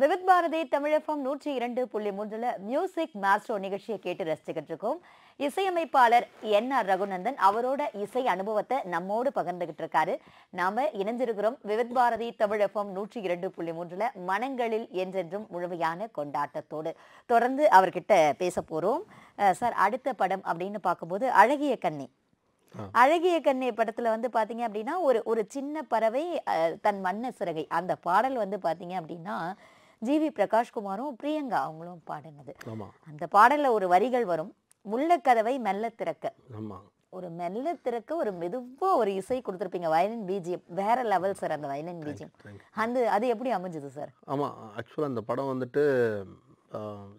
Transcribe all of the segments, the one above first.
விவித் பாரதி தமிழகம் நூற்றி இரண்டு புள்ளி மூன்றுல மியூசிக் மாஸ்டோ நிகழ்ச்சியை கேட்டு ரசிச்சுக்கிட்டு இருக்கோம் இசையமைப்பாளர் என் ஆர் ரகுநந்தன் அவரோட இசை அனுபவத்தை நம்மோடு பகிர்ந்துகிட்டு இருக்காரு நாம இணைஞ்சிருக்கிறோம் விவித் பாரதி தமிழகம் நூற்றி இரண்டு புள்ளி மூன்றுல மனங்களில் என்றென்றும் முழுமையான கொண்டாட்டத்தோடு தொடர்ந்து அவர்கிட்ட பேச போறோம் சார் அடுத்த படம் அப்படின்னு பார்க்கும்போது அழகிய கண்ணி அழகிய கண்ணே படத்துல வந்து பாத்தீங்க அப்படின்னா ஒரு ஒரு சின்ன பறவை தன் மண்ண சிறகை அந்த பாடல் வந்து பாத்தீங்க அப்படின்னா ஜிவி பிரகாஷ்குமாரும் பிரியங்கா அவங்களும் பாடினது அந்த பாடலில் ஒரு வரிகள் வரும் கதவை மெல்ல திறக்க ஒரு மெல்ல திறக்க ஒரு மெதுவா ஒரு இசை கொடுத்துருப்பீங்க வயலின் பிஜிஎம் வேற லெவல் சார் அந்த வயலின் பிஜிஎம் அந்த அது எப்படி அமைஞ்சது சார் ஆமாம் ஆக்சுவலாக அந்த படம் வந்துட்டு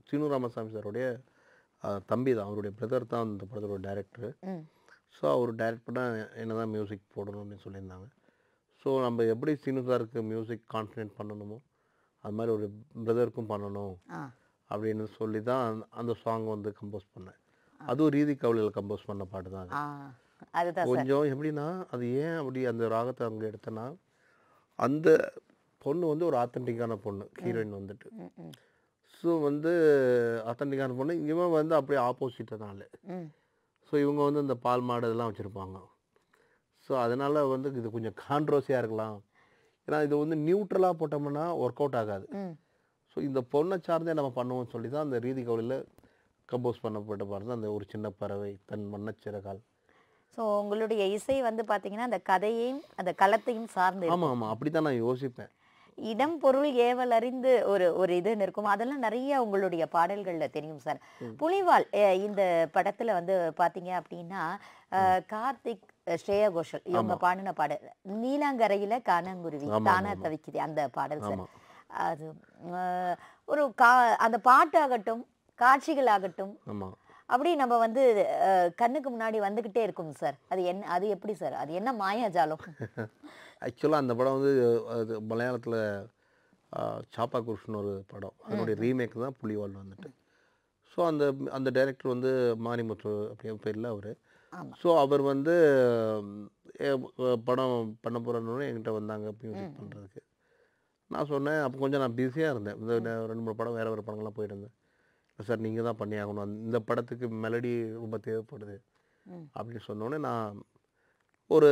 சீனு ராமசாமி சாருடைய தம்பி தான் அவருடைய பிரதர் தான் அந்த படத்தோட டேரக்டர் ஸோ அவர் டைரக்ட் பண்ணால் என்ன தான் மியூசிக் போடணும் அப்படின்னு சொல்லியிருந்தாங்க ஸோ நம்ம எப்படி சீனு சாருக்கு மியூசிக் கான்சன்ட்ரேட் பண்ணணுமோ அது மாதிரி ஒரு பிரதருக்கும் பண்ணணும் அப்படின்னு சொல்லி தான் அந்த சாங் வந்து கம்போஸ் பண்ணேன் அதுவும் ரீதி கவலையில் கம்போஸ் பண்ண பாட்டு தான் கொஞ்சம் எப்படின்னா அது ஏன் அப்படி அந்த ராகத்தை அங்கே எடுத்தேன்னா அந்த பொண்ணு வந்து ஒரு ஆத்தன்டிக்கான பொண்ணு ஹீரோயின் வந்துட்டு ஸோ வந்து ஆத்தன்டிக்கான பொண்ணு இவன் வந்து அப்படியே ஆப்போசிட்டனால ஸோ இவங்க வந்து இந்த பால் மாடு இதெல்லாம் வச்சுருப்பாங்க ஸோ அதனால் வந்து இது கொஞ்சம் கான்ட்ரோசியாக இருக்கலாம் ஏன்னா இது வந்து நியூட்ரலாக போட்டோம்னா ஒர்க் அவுட் ஆகாது ஸோ இந்த பொண்ணை சார்ந்தே நம்ம பண்ணுவோம்னு சொல்லி தான் அந்த ரீதி கவலையில் கம்போஸ் பண்ணப்பட்ட பாருங்க அந்த ஒரு சின்ன பறவை தன் மன்னச்சிறகால் ஸோ உங்களுடைய இசை வந்து பார்த்தீங்கன்னா அந்த கதையையும் அந்த களத்தையும் சார்ந்து ஆமாம் ஆமாம் அப்படி தான் நான் யோசிப்பேன் இடம் பொருள் ஏவல் அறிந்து ஒரு ஒரு இது இருக்கும் அதெல்லாம் நிறைய உங்களுடைய பாடல்களில் தெரியும் சார் புலிவால் இந்த படத்தில் வந்து பாத்தீங்க அப்படின்னா கார்த்திக் ஸ்ரேயா கோஷல் இவங்க பாடின பாடல் நீலாங்கரையில கானாங்குருவி தானா தவிக்குது அந்த பாடல் சார் அது ஒரு கா அந்த பாட்டாகட்டும் காட்சிகள் ஆகட்டும் அப்படி நம்ம வந்து கண்ணுக்கு முன்னாடி வந்துக்கிட்டே இருக்கும் சார் அது என்ன அது எப்படி சார் அது என்ன மாயாஜாலம் ஆக்சுவலாக அந்த படம் வந்து அது மலையாளத்தில் சாப்பா குருஷ்னு ஒரு படம் அதனுடைய ரீமேக் தான் புலிவால் வந்துட்டு ஸோ அந்த அந்த டைரக்டர் வந்து மாரிமுத்து அப்படிங்கிற பேரில் அவர் ஸோ அவர் வந்து படம் பண்ண போகிறோன்னு என்கிட்ட வந்தாங்க மியூசிக் பண்ணுறதுக்கு நான் சொன்னேன் அப்போ கொஞ்சம் நான் பிஸியாக இருந்தேன் இந்த ரெண்டு மூணு படம் வேறு வேறு படங்கள்லாம் போயிட்டுருந்தேன் சார் நீங்கள் தான் பண்ணி ஆகணும் இந்த படத்துக்கு மெலடி ரொம்ப தேவைப்படுது அப்படின்னு சொன்னோடனே நான் ஒரு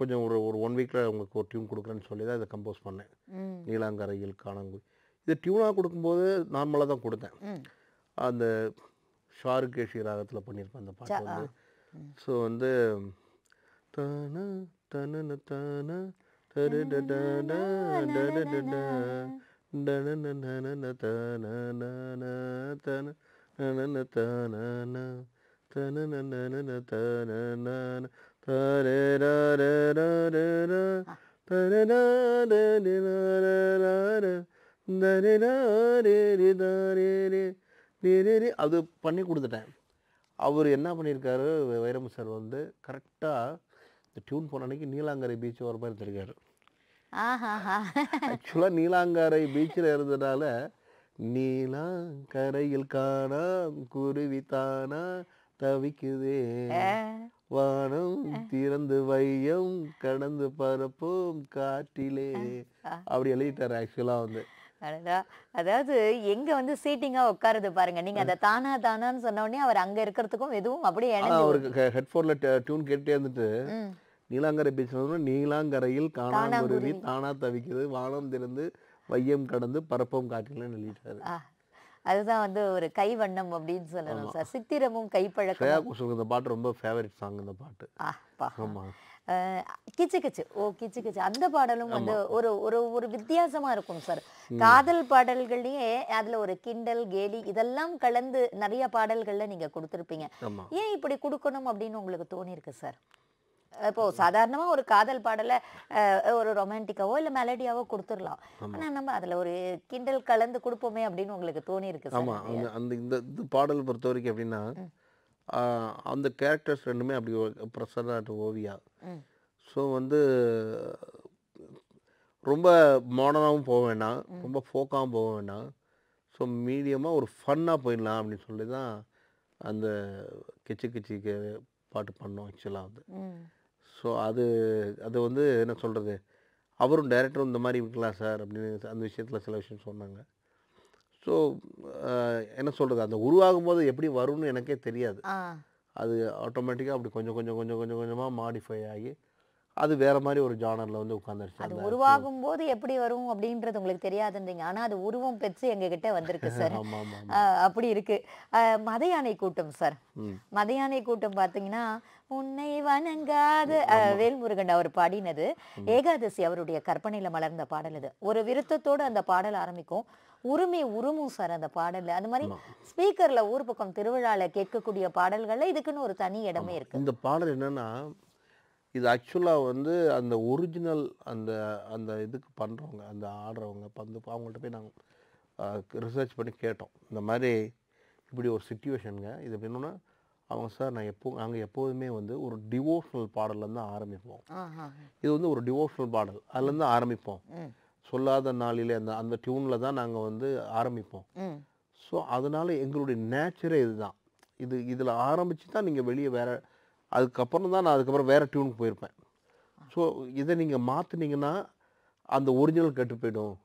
கொஞ்சம் ஒரு ஒரு ஒன் வீக்கில் உங்களுக்கு ஒரு டியூன் கொடுக்குறேன்னு சொல்லி தான் இதை கம்போஸ் பண்ணேன் நீலாங்கரையில் காணங்குடி இது டியூனாக கொடுக்கும்போது நார்மலாக தான் கொடுத்தேன் அந்த ஷாருக் ராகத்தில் பண்ணியிருப்பேன் அந்த பாட்டு வந்து ஸோ வந்து தானா தான தானா அது பண்ணி கொடுத்துட்டேன் அவர் என்ன பண்ணியிருக்காரு வைரமு சார் வந்து கரெக்டாக இந்த டியூன் போன அன்னைக்கு நீலாங்கரை பீச் வர மாதிரி தெரிஞ்சார் ஆக்சுவலாக நீலாங்கரை பீச்சில் இருந்ததுனால நீலாங்கரையில் காணா குருவி தானா தவிக்குதே வானம் திறந்து வையம் கடந்து பரப்பும் காற்றிலே அப்படி எழுதிட்டார் ஆக்சுவலாக வந்து அதாவது எங்க வந்து சீட்டிங்கா உட்காருது பாருங்க நீங்க அதை தானா தானான்னு சொன்ன உடனே அவர் அங்க இருக்கிறதுக்கும் எதுவும் அப்படியே அவருக்கு ஹெட்ஃபோன்ல டியூன் கேட்டே இருந்துட்டு நீலாங்கரை பீச் நீலாங்கரையில் காணாங்குருவி தானா தவிக்கிறது வானம் திறந்து வையம் கடந்து பரப்பம் காட்டிலும் எழுதிட்டாரு அதுதான் வந்து ஒரு கை வண்ணம் அப்படின்னு சொல்லணும் சார் சித்திரமும் கைப்பழக்கம் இந்த பாட்டு ரொம்ப ஃபேவரட் சாங் இந்த பாட்டு ஆமா கிச்சு கிச்சு ஓ கிச்சு கிச்சு அந்த பாடலும் வந்து ஒரு ஒரு ஒரு வித்தியாசமா இருக்கும் சார் காதல் பாடல்கள்லேயே அதில் ஒரு கிண்டல் கேலி இதெல்லாம் கலந்து நிறைய பாடல்கள்ல நீங்க கொடுத்துருப்பீங்க ஏன் இப்படி கொடுக்கணும் அப்படின்னு உங்களுக்கு தோணியிருக்கு சார் இப்போ சாதாரணமா ஒரு காதல் பாடலை ஒரு ரொமான்டிக்காவோ இல்ல மெலடியாவோ கொடுத்துடலாம் ஆனா நம்ம அதுல ஒரு கிண்டல் கலந்து கொடுப்போமே அப்படின்னு உங்களுக்கு தோணி இருக்கு ஆமாம் அந்த இந்த பாடல் பொறுத்த வரைக்கும் அப்படின்னா அந்த கேரக்டர்ஸ் ரெண்டுமே அப்படி பிரசன்னா ஓவியா ஸோ வந்து ரொம்ப மாடர்னாகவும் போக வேண்டாம் ரொம்ப ஃபோக்காகவும் போக வேண்டாம் ஸோ மீடியமாக ஒரு ஃபன்னாக போயிடலாம் அப்படின்னு சொல்லி தான் அந்த கிச்சி கிச்சிக்கு பாட்டு பண்ணோம் ஆக்சுவலாக வந்து ஸோ அது அது வந்து என்ன சொல்கிறது அவரும் டைரக்டரும் இந்த மாதிரி இருக்கலாம் சார் அப்படின்னு அந்த விஷயத்தில் சில விஷயம் சொன்னாங்க ஸோ என்ன சொல்கிறது அந்த உருவாகும் போது எப்படி வரும்னு எனக்கே தெரியாது அது ஆட்டோமேட்டிக்காக அப்படி கொஞ்சம் கொஞ்சம் கொஞ்சம் கொஞ்சம் கொஞ்சமாக மாடிஃபை ஆகி அது வேற மாதிரி ஒரு ஜானரில் வந்து உட்காந்துருச்சு அது உருவாகும் போது எப்படி வரும் அப்படின்றது உங்களுக்கு தெரியாதுன்றீங்க ஆனால் அது உருவம் பெற்று எங்ககிட்ட வந்திருக்கு சார் அப்படி இருக்கு மதையானை கூட்டம் சார் மதையானை கூட்டம் பார்த்தீங்கன்னா உன்னை வணங்காத வேல்முருகன் அவர் பாடினது ஏகாதசி அவருடைய கற்பனையில் மலர்ந்த பாடல் இது ஒரு விருத்தத்தோடு அந்த பாடல் ஆரம்பிக்கும் உரிமை உருமும் சார் அந்த பாடல் அது மாதிரி ஸ்பீக்கரில் ஊர் பக்கம் திருவிழாவில் கேட்கக்கூடிய பாடல்கள்ல இதுக்குன்னு ஒரு தனி இடமே இருக்குது இந்த பாடல் என்னென்னா இது ஆக்சுவலாக வந்து அந்த ஒரிஜினல் அந்த அந்த இதுக்கு பண்ணுறவங்க அந்த ஆடுறவங்க பந்து அவங்கள்ட்ட போய் நாங்கள் ரிசர்ச் பண்ணி கேட்டோம் இந்த மாதிரி இப்படி ஒரு சுச்சுவேஷனுங்க இது என்னென்னா அவங்க சார் நான் எப்போ நாங்கள் எப்போதுமே வந்து ஒரு டிவோஷனல் பாடல்லேருந்து ஆரம்பிப்போம் இது வந்து ஒரு டிவோஷனல் பாடல் அதுலேருந்து ஆரம்பிப்போம் சொல்லாத நாளில் அந்த அந்த டியூனில் தான் நாங்கள் வந்து ஆரம்பிப்போம் ஸோ அதனால் எங்களுடைய நேச்சரே இதுதான் இது இதில் ஆரம்பித்து தான் நீங்கள் வெளியே வேறு அதுக்கப்புறம் தான் நான் அதுக்கப்புறம் வேறு டியூனுக்கு போயிருப்பேன் ஸோ இதை நீங்கள் மாற்றினீங்கன்னா அந்த ஒரிஜினல் கெட்டு போயிடும்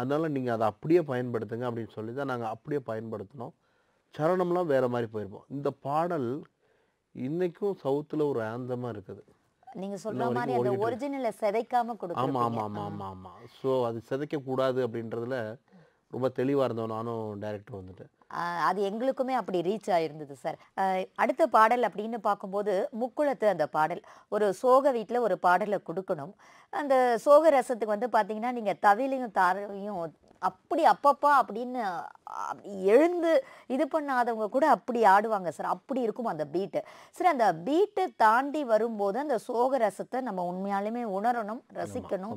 அதனால் நீங்கள் அதை அப்படியே பயன்படுத்துங்க அப்படின்னு சொல்லி தான் நாங்கள் அப்படியே பயன்படுத்தினோம் சரணம்லாம் வேறு மாதிரி போயிருப்போம் இந்த பாடல் இன்றைக்கும் சவுத்தில் ஒரு ஆந்தமாக இருக்குது நீங்க சொல்ற மாதிரி அந்த ஒரிஜினலை சிதைக்காம கொடுக்கும் ஆமாம் ஆமாம் ஆமாம் ஆமாம் ஆமாம் ஸோ அது செதைக்கக்கூடாது அப்படின்றதுல ரொம்ப தெளிவா இருந்தோம் நானும் டேரக்டர் வந்துட்டேன் அது எங்களுக்குமே அப்படி ரீச் ஆயிருந்தது சார் அடுத்த பாடல் அப்படின்னு பார்க்கும்போது முக்குளத்து அந்த பாடல் ஒரு சோக வீட்டில் ஒரு பாடலை கொடுக்கணும் அந்த சோக ரசத்துக்கு வந்து பார்த்தீங்கன்னா நீங்கள் தவிலையும் தாரையும் அப்படி அப்பப்பா அப்படின்னு எழுந்து இது பண்ணாதவங்க கூட அப்படி ஆடுவாங்க சார் அப்படி இருக்கும் அந்த பீட்டு சார் அந்த பீட்டை தாண்டி வரும்போது அந்த சோக ரசத்தை நம்ம உண்மையாலுமே உணரணும் ரசிக்கணும்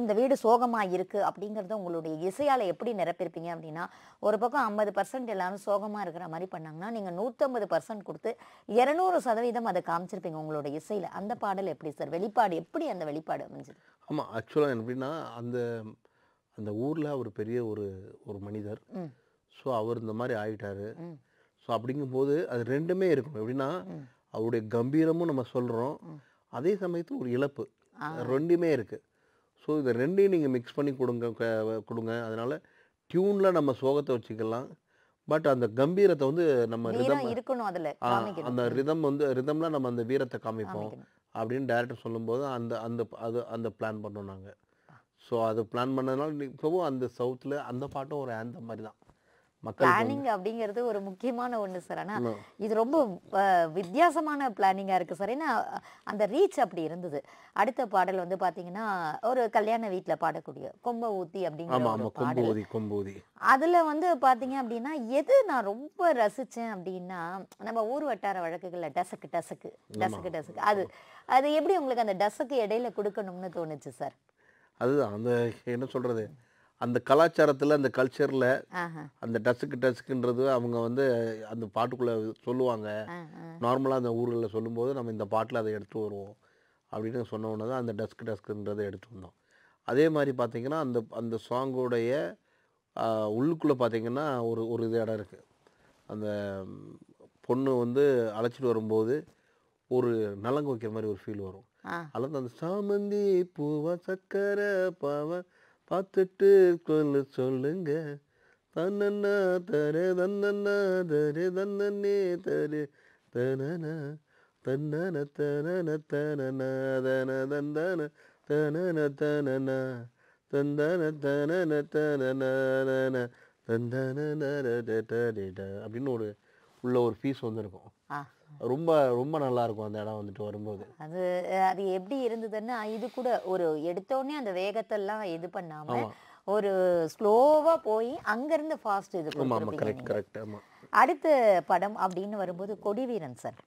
இந்த வீடு சோகமாக இருக்குது அப்படிங்கிறத உங்களுடைய இசையால் எப்படி நிரப்பியிருப்பீங்க அப்படின்னா ஒரு பக்கம் ஐம்பது பர்சன்ட் எல்லாரும் சோகமாக இருக்கிற மாதிரி பண்ணாங்கன்னா நீங்கள் நூற்றம்பது பர்சன்ட் கொடுத்து இரநூறு சதவீதம் அதை காமிச்சிருப்பீங்க உங்களோட இசையில் அந்த பாடல் எப்படி சார் வெளிப்பாடு எப்படி அந்த வெளிப்பாடு அமைஞ்சது ஆமாம் ஆக்சுவலாக எப்படின்னா அந்த அந்த ஊரில் அவர் பெரிய ஒரு ஒரு மனிதர் ஸோ அவர் இந்த மாதிரி ஆகிட்டாரு ஸோ அப்படிங்கும்போது அது ரெண்டுமே இருக்கும் எப்படின்னா அவருடைய கம்பீரமும் நம்ம சொல்கிறோம் அதே சமயத்தில் ஒரு இழப்பு ரெண்டுமே இருக்குது ஸோ இதை ரெண்டையும் நீங்கள் மிக்ஸ் பண்ணி கொடுங்க கொடுங்க அதனால் டியூனில் நம்ம சோகத்தை வச்சுக்கலாம் பட் அந்த கம்பீரத்தை வந்து நம்ம ரிதம் இருக்கணும் அதில் அந்த ரிதம் வந்து ரிதம்லாம் நம்ம அந்த வீரத்தை காமிப்போம் அப்படின்னு டேரக்டர் சொல்லும்போது அந்த அந்த அது அந்த பிளான் பண்ணோம் நாங்கள் ஸோ அது பிளான் பண்ணதுனால இப்போவும் அந்த சவுத்தில் அந்த பாட்டும் ஒரு அந்த மாதிரி தான் பிளானிங் அப்படிங்கிறது ஒரு முக்கியமான ஒன்று சார் ஆனால் இது ரொம்ப வித்தியாசமான பிளானிங்காக இருக்குது சார் ஏன்னா அந்த ரீச் அப்படி இருந்தது அடுத்த பாடல் வந்து பார்த்தீங்கன்னா ஒரு கல்யாண வீட்டில் பாடக்கூடிய கொம்ப ஊத்தி அப்படிங்கிற கொம்பூதி அதில் வந்து பார்த்தீங்க அப்படின்னா எது நான் ரொம்ப ரசித்தேன் அப்படின்னா நம்ம ஊர் வட்டார வழக்குகளில் டசக்கு டசக்கு டசக்கு டசக்கு அது அது எப்படி உங்களுக்கு அந்த டசக்கு இடையில கொடுக்கணும்னு தோணுச்சு சார் அதுதான் அந்த என்ன சொல்கிறது அந்த கலாச்சாரத்தில் அந்த கல்ச்சரில் அந்த டஸ்க்கு டஸ்க்குன்றது அவங்க வந்து அந்த பாட்டுக்குள்ளே சொல்லுவாங்க நார்மலாக அந்த ஊர்களில் சொல்லும்போது நம்ம இந்த பாட்டில் அதை எடுத்து வருவோம் அப்படின்னு சொன்ன உடனே தான் அந்த டஸ்க்கு டஸ்க்குன்றதை எடுத்து வந்தோம் அதே மாதிரி பார்த்திங்கன்னா அந்த அந்த சாங்கோடைய உள்ளுக்குள்ளே பார்த்திங்கன்னா ஒரு ஒரு இது இடம் இருக்குது அந்த பொண்ணு வந்து அழைச்சிட்டு வரும்போது ஒரு நலங்கு வைக்கிற மாதிரி ஒரு ஃபீல் வரும் அல்லது அந்த சாமந்தி பூவா சக்கரை பாவா பார்த்துட்டு கொள்ள சொல்லுங்க தன்னண்ணா தரு தன்னண்ணா தரு தன்னே தரு தனனா தன்னன தனன தனனா தன தந்தன தனன தனனா தந்தன தனன தன தந்தன அப்படின்னு ஒரு உள்ள ஒரு பீஸ் வந்திருக்கும் ரொம்ப ரொம்ப நல்லா இருக்கும் அந்த இடம் வந்துட்டு வரும்போது அது அது எப்படி இருந்ததுன்னா இது கூட ஒரு எடுத்தோடனே அந்த வேகத்தெல்லாம் இது பண்ணாம ஒரு ஸ்லோவா போய் இருந்து ஃபாஸ்ட் இது கரெக்ட் கரெக்ட் ஆமா அடுத்த படம் அப்படின்னு வரும்போது கொடிவீரன் சார்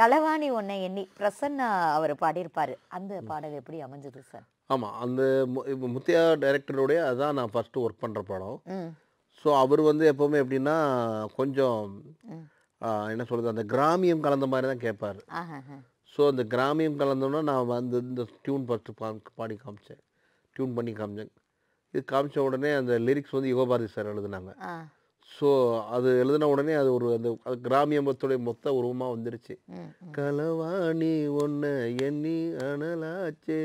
கலவாணி ஒன்னை எண்ணி பிரசன்னா அவர் பாடியிருப்பார் அந்த பாடல் எப்படி அமைஞ்சது சார் ஆமாம் அந்த முத்தியா டைரக்டருடைய அதான் நான் ஃபர்ஸ்ட் ஒர்க் பண்ணுற படம் ஸோ அவர் வந்து எப்போவுமே எப்படின்னா கொஞ்சம் என்ன சொல்கிறது அந்த கிராமியம் கலந்த மாதிரி தான் கேட்பார் ஸோ அந்த கிராமியம் கலந்தோன்னா நான் வந்து இந்த டியூன் ஃபஸ்ட்டு பா பாடி காமிச்சேன் டியூன் பண்ணி காமிச்சேன் இது காமிச்ச உடனே அந்த லிரிக்ஸ் வந்து யுகபாரதி சார் எழுதுனாங்க ஸோ அது எழுதின உடனே அது ஒரு அந்த கிராமியம்பத்துடைய மொத்த உருவமாக வந்துருச்சு கலவாணி ஒன்று எண்ணி அனலாச்சு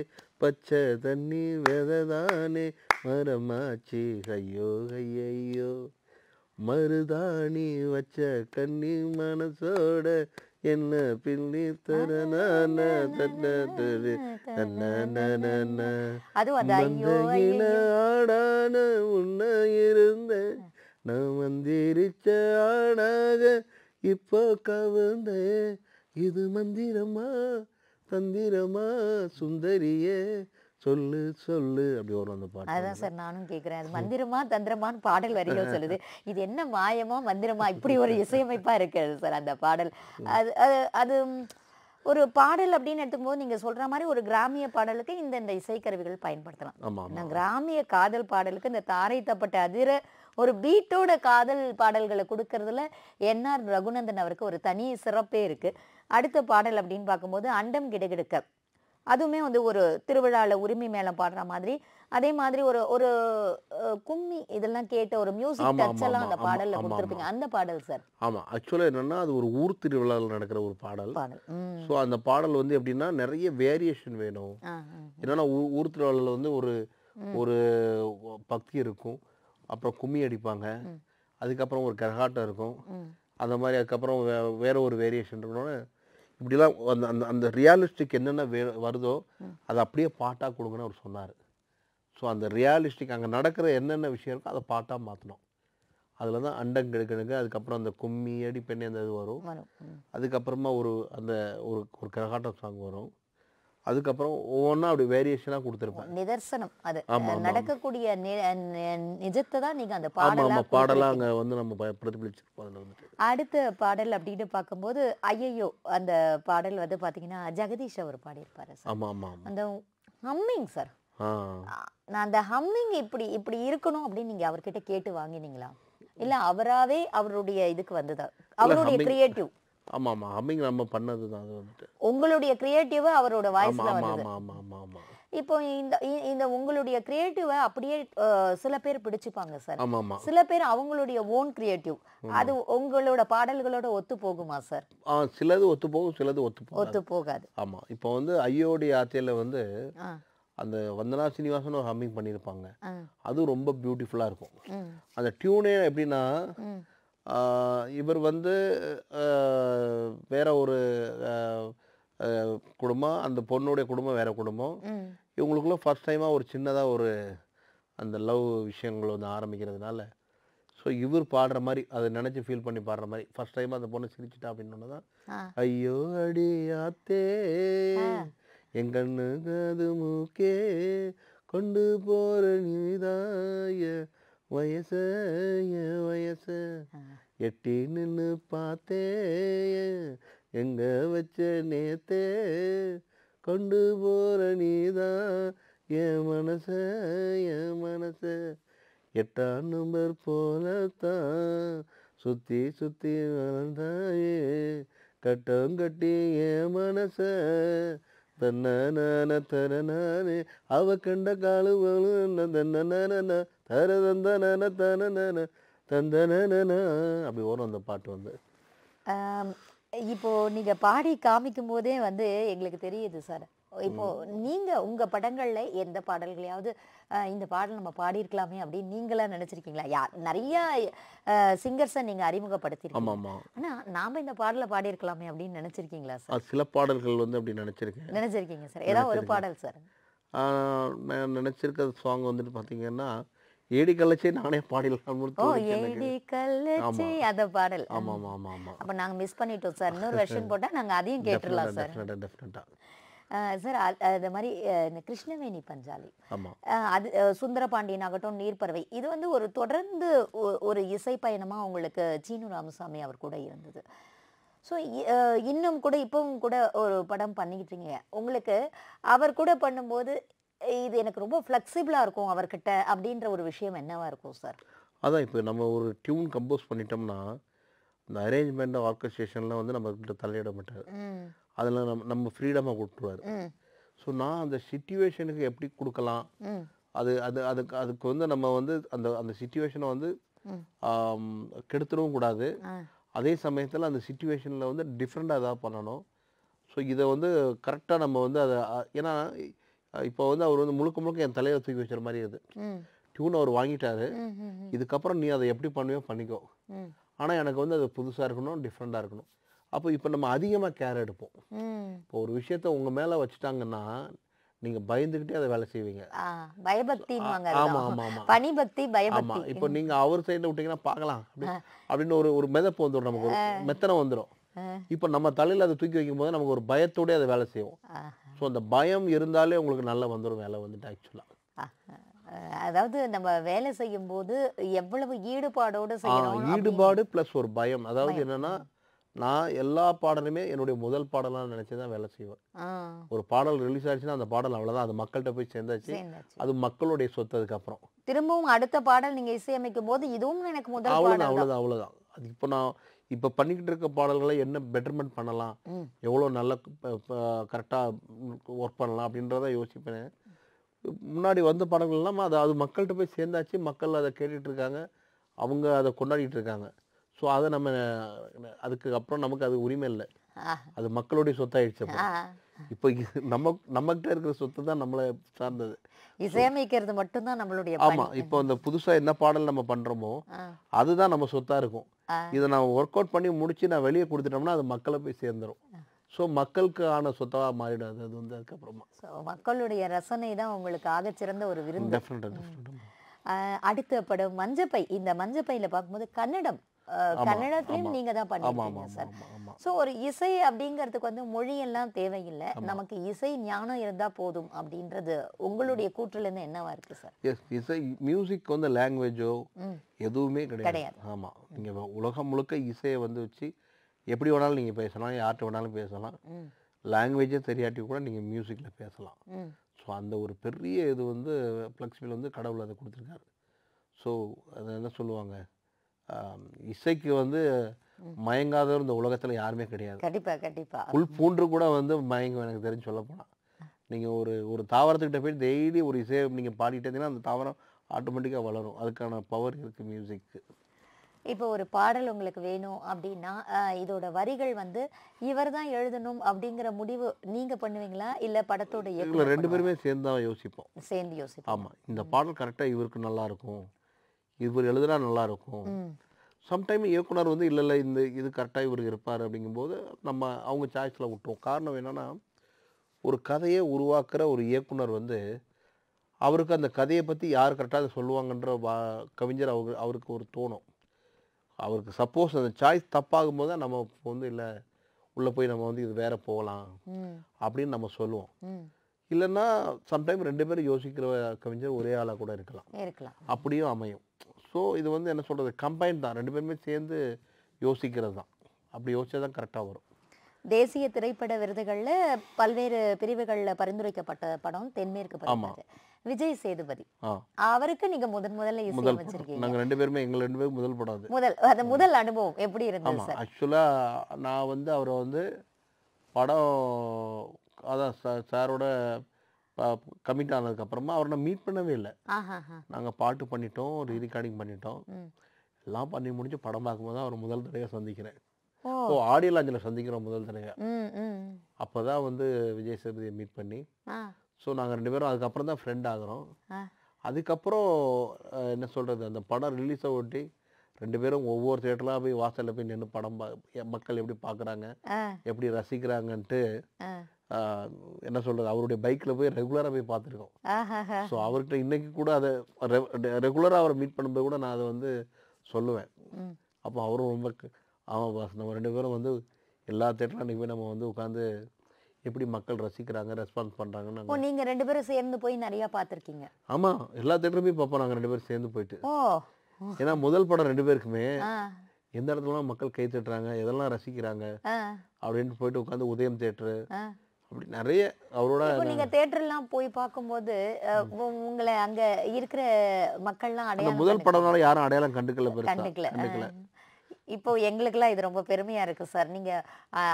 பச்சை தண்ணி வெததானே மரமாச்சு ஐயோ ஐயோ மருதாணி வச்ச கண்ணி மனசோட என்ன பிள்ளி ஆடான உன்ன இருந்த நான் மந்திரிச்ச ஆடாக இப்போ கவுந்த இது மந்திரமா தந்திரமா சுந்தரியே சொல்லு சொல்லு அப்படி வரும் அந்த பாட்டு அதான் சார் நானும் கேட்குறேன் அது மந்திரமா தந்திரமானு பாடல் வரிகள் சொல்லுது இது என்ன மாயமா மந்திரமா இப்படி ஒரு இசையமைப்பா இருக்குது சார் அந்த பாடல் அது அது அது ஒரு பாடல் அப்படின்னு எடுத்துக்கும்போது நீங்க சொல்ற மாதிரி ஒரு கிராமிய பாடலுக்கு இந்த இந்த இசைக்கருவிகள் பயன்படுத்தலாம் நான் கிராமிய காதல் பாடலுக்கு இந்த தாரை தப்பட்ட அதிர ஒரு பீட்டோட காதல் பாடல்களை கொடுக்கறதுல என்ஆர் ரகுநந்தன் அவருக்கு ஒரு தனி சிறப்பே இருக்கு அடுத்த பாடல் அப்படின்னு பார்க்கும்போது அண்டம் கிடகிடுக்க அதுவுமே வந்து ஒரு திருவிழாவில் உரிமை மேலே பாடுற மாதிரி அதே மாதிரி ஒரு ஒரு கும்மி இதெல்லாம் கேட்ட ஒரு மியூசிக் டச் எல்லாம் அந்த பாடல்ல கொடுத்துருப்பீங்க அந்த பாடல் சார் ஆமா ஆக்சுவலா என்னன்னா அது ஒரு ஊர் திருவிழாவில் நடக்கிற ஒரு பாடல் சோ அந்த பாடல் வந்து எப்படின்னா நிறைய வேரியேஷன் வேணும் என்னன்னா ஊர் திருவிழாவில் வந்து ஒரு ஒரு பக்தி இருக்கும் அப்புறம் கும்மி அடிப்பாங்க அதுக்கப்புறம் ஒரு கரகாட்டம் இருக்கும் அந்த மாதிரி அதுக்கப்புறம் வேற ஒரு வேரியேஷன் இருக்கணும்னு இப்படிலாம் அந்த அந்த அந்த ரியாலிஸ்டிக் என்னென்ன வே வருதோ அதை அப்படியே பாட்டாக கொடுங்கன்னு அவர் சொன்னார் ஸோ அந்த ரியாலிஸ்டிக் அங்கே நடக்கிற என்னென்ன விஷயம் இருக்கோ அதை பாட்டாக மாற்றணும் அதில் தான் அண்டங்கெடுக்கணுங்க அதுக்கப்புறம் அந்த கும்மி அடி பெண்ணை அந்த இது வரும் அதுக்கப்புறமா ஒரு அந்த ஒரு ஒரு கரகாட்டம் சாங் வரும் அதுக்கப்புறம் ஒவ்வொன்றா அப்படி வேரியேஷனாக கொடுத்துருப்பேன் நிதர்சனம் அது நடக்கக்கூடிய நிஜத்தை தான் நீங்கள் அந்த பாடலாக அங்கே வந்து நம்ம பிரதிபலிச்சிருப்போம் அதில் அடுத்த பாடல் அப்படின்னு பார்க்கும்போது ஐயையோ அந்த பாடல் வந்து பார்த்தீங்கன்னா ஜெகதீஷ் அவர் பாடியிருப்பாரு ஆமாம் ஆமாம் அந்த ஹம்மிங் சார் நான் அந்த ஹம்மிங் இப்படி இப்படி இருக்கணும் அப்படின்னு நீங்கள் அவர்கிட்ட கேட்டு வாங்கினீங்களா இல்லை அவராகவே அவருடைய இதுக்கு வந்ததா அவருடைய கிரியேட்டிவ் ஆமா ஆமா ஹம்மிங் நம்ம பண்ணது தான் அது வந்துட்டு உங்களுடைய கிரியேட்டிவ் அவரோட வாய்ஸ்ல வருது ஆமா ஆமா ஆமா இப்போ இந்த இந்த உங்களுடைய கிரியேட்டிவ அப்படியே சில பேர் பிடிச்சுப்பாங்க சார் ஆமா ஆமா சில பேர் அவங்களுடைய ஓன் கிரியேட்டிவ் அது உங்களோட பாடல்களோட ஒத்து போகுமா சார் ஆ சிலது ஒத்து போகும் சிலது ஒத்து போகும் ஒத்து போகாது ஆமா இப்போ வந்து ஐயோடி ஆத்தியில வந்து அந்த வந்தனா சீனிவாசன் ஒரு ஹம்மிங் பண்ணியிருப்பாங்க அது ரொம்ப பியூட்டிஃபுல்லா இருக்கும் அந்த டியூனே எப்படின்னா இவர் வந்து வேற ஒரு குடும்பம் அந்த பொண்ணுடைய குடும்பம் வேற குடும்பம் இவங்களுக்குள்ள ஃபர்ஸ்ட் டைமாக ஒரு சின்னதாக ஒரு அந்த லவ் விஷயங்கள் வந்து ஆரம்பிக்கிறதுனால ஸோ இவர் பாடுற மாதிரி அதை நினச்சி ஃபீல் பண்ணி பாடுற மாதிரி ஃபர்ஸ்ட் டைம் அந்த பொண்ணை சிரிச்சிட்டா அப்படின்னு தான் ஐயோ அடியாத்தே எங்கண்ணு கண்ணு மூக்கே கொண்டு போற நீதாய வயச என் வயச எட்டி நின்று பார்த்தே எங்க வச்ச நேத்தே கொண்டு போற நீதான் என் மனச என் மனச எட்டாம் நம்பர் போலத்தான் சுத்தி சுத்தி வளர்ந்தாயே கட்டம் கட்டி என் மனச தன்னான தரனானே அவ கண்ட காலு தன்னன தந்தன அப்படி வரும் அந்த பாட்டு வந்து இப்போ நீங்க பாடி காமிக்கும் போதே வந்து எங்களுக்கு தெரியுது சார் இப்போ நீங்க உங்க படங்கள்ல எந்த பாடல்களையாவது இந்த பாடல் நம்ம பாடியிருக்கலாமே அப்படின்னு நீங்களா நினைச்சிருக்கீங்களா யா நிறைய சிங்கர்ஸை நீங்க அறிமுகப்படுத்திருக்கீங்க ஆனா நாம இந்த பாடலை பாடியிருக்கலாமே அப்படின்னு நினைச்சிருக்கீங்களா சார் சில பாடல்கள் வந்து அப்படி நினைச்சிருக்கேன் நினைச்சிருக்கீங்க சார் ஏதாவது ஒரு பாடல் சார் நான் நினைச்சிருக்க சாங் வந்துட்டு பார்த்தீங்கன்னா ஏடி கள்ளச்சே நானே பாடிடலாம்னு ஓ ஏடி கள்ளச்சே அத பாடல் ஆமா ஆமா ஆமா ஆமா அப்ப நாங்க மிஸ் பண்ணிட்டோம் சார் இன்னொரு வெர்ஷன் போட்டா நாங்க அதையும் கேட்றலாம் சார் டெஃபினட்டா சார் அது மாதிரி இந்த கிருஷ்ணவேணி பஞ்சாலி அது சுந்தரபாண்டியன் ஆகட்டும் நீர்ப்பறவை இது வந்து ஒரு தொடர்ந்து ஒரு இசை பயணமாக உங்களுக்கு சீனு ராமசாமி அவர் கூட இருந்தது ஸோ இன்னும் கூட இப்பவும் கூட ஒரு படம் பண்ணிக்கிட்டு இருக்கீங்க உங்களுக்கு அவர் கூட பண்ணும்போது இது எனக்கு ரொம்ப ஃப்ளெக்சிபிளாக இருக்கும் அவர்கிட்ட அப்படின்ற ஒரு விஷயம் என்னவாக இருக்கும் சார் அதான் இப்போ நம்ம ஒரு டியூன் கம்போஸ் பண்ணிட்டோம்னா இந்த அரேஞ்ச்மெண்ட் ஆர்கஸ்ட்ரேஷன்லாம் வந்து நம்ம தலையிட மாட்டார் அதில் நம்ம நம்ம ஃப்ரீடமாக கொடுத்துருவார் ஸோ நான் அந்த சுச்சுவேஷனுக்கு எப்படி கொடுக்கலாம் அது அது அதுக்கு அதுக்கு வந்து நம்ம வந்து அந்த அந்த சுச்சுவேஷனை வந்து கெடுத்துடவும் கூடாது அதே சமயத்தில் அந்த சுச்சுவேஷனில் வந்து டிஃப்ரெண்ட்டாக எதாவது பண்ணணும் ஸோ இதை வந்து கரெக்டாக நம்ம வந்து அதை ஏன்னா இப்போ வந்து அவர் வந்து முழுக்க முழுக்க என் தலையை தூக்கி வச்சுற மாதிரி இருக்கு டியூன் அவர் வாங்கிட்டாரு இதுக்கப்புறம் நீ அதை எப்படி பண்ணுவையோ பண்ணிக்கோ ஆனால் எனக்கு வந்து அது புதுசாக இருக்கணும் டிஃப்ரெண்ட்டாக இருக்கணும் அப்போ இப்போ நம்ம அதிகமாக கேர் எடுப்போம் இப்போ ஒரு விஷயத்த உங்கள் மேலே வச்சுட்டாங்கன்னா நீங்க பயந்துகிட்டே அதை வேலை செய்வீங்க பயபக்தி ஆமா ஆமா ஆமா பனிபக்தி இப்போ நீங்க அவர் சைடுல விட்டீங்கன்னா பார்க்கலாம் அப்படின்னு ஒரு ஒரு மிதப்பு வந்துடும் நமக்கு ஒரு மெத்தனை வந்துடும் இப்போ நம்ம தலையில அதை தூக்கி வைக்கும் போது நமக்கு ஒரு பயத்தோடய அதை வேலை செய்வோம் ஸோ அந்த பயம் இருந்தாலே உங்களுக்கு நல்லா வந்துடும் வேலை வந்துட்டு ஆக்சுவலாக அதாவது நம்ம வேலை செய்யும் போது எவ்வளவு ஈடுபாடோடு செய்யணும் ஈடுபாடு ப்ளஸ் ஒரு பயம் அதாவது என்னன்னா நான் எல்லா பாடலுமே என்னுடைய முதல் பாடலாம் நினச்சி தான் வேலை செய்வேன் ஒரு பாடல் ரிலீஸ் ஆயிடுச்சுன்னா அந்த பாடல் அவ்வளோதான் அது மக்கள்கிட்ட போய் சேர்ந்தாச்சு அது மக்களுடைய சொத்து அதுக்கப்புறம் திரும்பவும் அடுத்த பாடல் நீங்க இசையமைக்கும் போது இதுவும் எனக்கு முதல் அவ்வளோதான் அவ்வளோதான் அவ்வளோதான் அது இப்போ நான் இப்போ பண்ணிக்கிட்டு இருக்க பாடல்களை என்ன பெட்டர்மெண்ட் பண்ணலாம் எவ்வளோ நல்ல கரெக்டாக ஒர்க் பண்ணலாம் அப்படின்றத யோசிப்பேன் முன்னாடி வந்த பாடல்கள்லாம் அது அது மக்கள்கிட்ட போய் சேர்ந்தாச்சு மக்கள் அதை இருக்காங்க அவங்க அதை கொண்டாடிட்டு இருக்காங்க ஸோ அதை நம்ம அதுக்கு அப்புறம் நமக்கு அது உரிமை இல்லை அது மக்களுடைய சொத்தாயிடுச்சு இப்போ நம்ம நம்மகிட்ட இருக்கிற சொத்து தான் நம்மளை சார்ந்தது இசையமைக்கிறது மட்டும்தான் நம்மளுடைய ஆமாம் இப்போ அந்த புதுசாக என்ன பாடல் நம்ம பண்ணுறோமோ அதுதான் நம்ம சொத்தாக இருக்கும் இதை நான் ஒர்க் அவுட் பண்ணி முடிச்சு நான் வெளியே கொடுத்துட்டோம்னா அது மக்களை போய் சேர்ந்துடும் ஸோ மக்களுக்கு ஆன சொத்தாக மாறிடாது அது வந்து அதுக்கப்புறமா ஸோ மக்களுடைய ரசனை தான் உங்களுக்கு ஆகச்சிறந்த ஒரு விருந்து அடுத்த படம் மஞ்சப்பை இந்த மஞ்சப்பையில் பார்க்கும்போது கன்னடம் கன்னடத்துலையும் நீங்க தான் பண்ணியிருக்கீங்க சார் ஸோ ஒரு இசை அப்படிங்கிறதுக்கு வந்து மொழியெல்லாம் தேவையில்லை நமக்கு இசை ஞானம் இருந்தால் போதும் அப்படின்றது உங்களுடைய கூற்றுலேருந்து என்னவா இருக்குது சார் எஸ் இசை மியூசிக் வந்து லாங்குவேஜோ எதுவுமே கிடையாது ஆமாம் நீங்கள் உலகம் முழுக்க இசையை வந்து வச்சு எப்படி வேணாலும் நீங்கள் பேசலாம் யார்கிட்ட வேணாலும் பேசலாம் லாங்குவேஜே தெரியாட்டி கூட நீங்கள் மியூசிக்கில் பேசலாம் ஸோ அந்த ஒரு பெரிய இது வந்து ஃப்ளெக்சிபிள் வந்து கடவுள் அதை கொடுத்துருக்காரு ஸோ அதை என்ன சொல்லுவாங்க இசைக்கு வந்து மயங்காதவர் இந்த உலகத்தில் யாருமே கிடையாது கண்டிப்பாக கண்டிப்பாக புல் பூண்டு கூட வந்து மயங்கும் எனக்கு தெரிஞ்சு சொல்ல போனால் நீங்கள் ஒரு ஒரு தாவரத்துக்கிட்ட போய் டெய்லி ஒரு இசையை நீங்கள் பாடிட்டே இருந்தீங்கன்னா அந்த தாவரம் ஆட்டோமேட்டிக்காக வளரும் அதுக்கான பவர் இருக்குது மியூசிக்கு இப்போ ஒரு பாடல் உங்களுக்கு வேணும் அப்படின்னா இதோட வரிகள் வந்து இவர் தான் எழுதணும் அப்படிங்கிற முடிவு நீங்க பண்ணுவீங்களா இல்ல படத்தோட ரெண்டு பேருமே சேர்ந்து தான் யோசிப்போம் சேர்ந்து யோசிப்போம் ஆமா இந்த பாடல் கரெக்டா இவருக்கு நல்லா இருக்கும் இவர் எழுதுனா நல்லாயிருக்கும் சம்டைம் இயக்குனர் வந்து இல்லை இல்லை இந்த இது கரெக்டாக இவர் இருப்பார் அப்படிங்கும்போது நம்ம அவங்க சாய்ஸில் விட்டோம் காரணம் என்னென்னா ஒரு கதையை உருவாக்குற ஒரு இயக்குனர் வந்து அவருக்கு அந்த கதையை பற்றி யார் கரெக்டாக சொல்லுவாங்கன்ற வா கவிஞர் அவர் அவருக்கு ஒரு தோணும் அவருக்கு சப்போஸ் அந்த சாய்ஸ் தப்பாகும் போது நம்ம வந்து இல்லை உள்ளே போய் நம்ம வந்து இது வேற போகலாம் அப்படின்னு நம்ம சொல்லுவோம் இல்லைன்னா சம்டைம் ரெண்டு பேரும் யோசிக்கிற கவிஞர் ஒரே ஆளாக கூட இருக்கலாம் அப்படியும் அமையும் ஸோ இது வந்து என்ன சொல்கிறது கம்பைன் தான் ரெண்டு பேருமே சேர்ந்து யோசிக்கிறது தான் அப்படி யோசிச்சா தான் கரெக்டாக வரும் தேசிய திரைப்பட விருதுகளில் பல்வேறு பிரிவுகளில் பரிந்துரைக்கப்பட்ட படம் தென்மேற்கு படம் விஜய் சேதுபதி அவருக்கு நீங்க முதன் முதல்ல முதல் நாங்க ரெண்டு பேருமே எங்க ரெண்டு பேரும் முதல் படம் முதல் அது முதல் அனுபவம் எப்படி இருந்தது சார் ஆக்சுவலா நான் வந்து அவரை வந்து படம் அதான் சாரோட கமிட் ஆனதுக்கப்புறமா அவரை நான் மீட் பண்ணவே இல்லை நாங்கள் பாட்டு பண்ணிட்டோம் ஒரு ரெக்கார்டிங் பண்ணிட்டோம் எல்லாம் பண்ணி முடிஞ்சு படம் பார்க்கும்போது தான் அவர் முதல் தடவையாக சந்திக்கிறேன் ஓ ஆடியோ லாஞ்சில் சந்திக்கிறோம் முதல் தடவையாக அப்போதான் வந்து விஜய் சேதுபதியை மீட் பண்ணி ஸோ நாங்கள் ரெண்டு பேரும் அதுக்கப்புறம் தான் ஃப்ரெண்ட் ஆகிறோம் அதுக்கப்புறம் என்ன சொல்கிறது அந்த படம் ரிலீஸை ஒட்டி ரெண்டு பேரும் ஒவ்வொரு தேட்டர்லாம் போய் வாசலில் போய் நின்று படம் மக்கள் எப்படி பார்க்குறாங்க எப்படி ரசிக்கிறாங்கன்ட்டு என்ன சொல்றது அவருடைய பைக்ல போய் ரெகுலரா போய் பார்த்துருக்கோம் ஸோ அவர்கிட்ட இன்னைக்கு கூட அதை ரெகுலரா அவரை மீட் பண்ணும்போது கூட நான் அதை வந்து சொல்லுவேன் அப்போ அவரும் ரொம்ப ஆமாம் பாஸ் நம்ம ரெண்டு பேரும் வந்து எல்லா தேட்டரும் போய் நம்ம வந்து உட்காந்து எப்படி மக்கள் ரசிக்கிறாங்க ரெஸ்பான்ஸ் பண்றாங்கன்னு நீங்க ரெண்டு பேரும் சேர்ந்து போய் நிறையா பார்த்துருக்கீங்க ஆமா எல்லா தேட்டரும் போய் பார்ப்போம் நாங்கள் ரெண்டு பேரும் சேர்ந்து போயிட்டு ஏன்னா முதல் படம் ரெண்டு பேருக்குமே எந்த இடத்துலலாம் மக்கள் கை தட்டுறாங்க எதெல்லாம் ரசிக்கிறாங்க அப்படின்னு போயிட்டு உட்காந்து உதயம் தேட்டரு அப்படி நிறைய அவரோட நீங்க தேட்டர்லாம் போய் பார்க்கும்போது உங்களை அங்க இருக்கிற மக்கள்லாம் அடையாளம் முதல் படம்னால யாரும் அடையாளம் கண்டுக்கல கண்டுக்கல இப்போ எங்களுக்கெல்லாம் இது ரொம்ப பெருமையா இருக்கு சார் நீங்கள்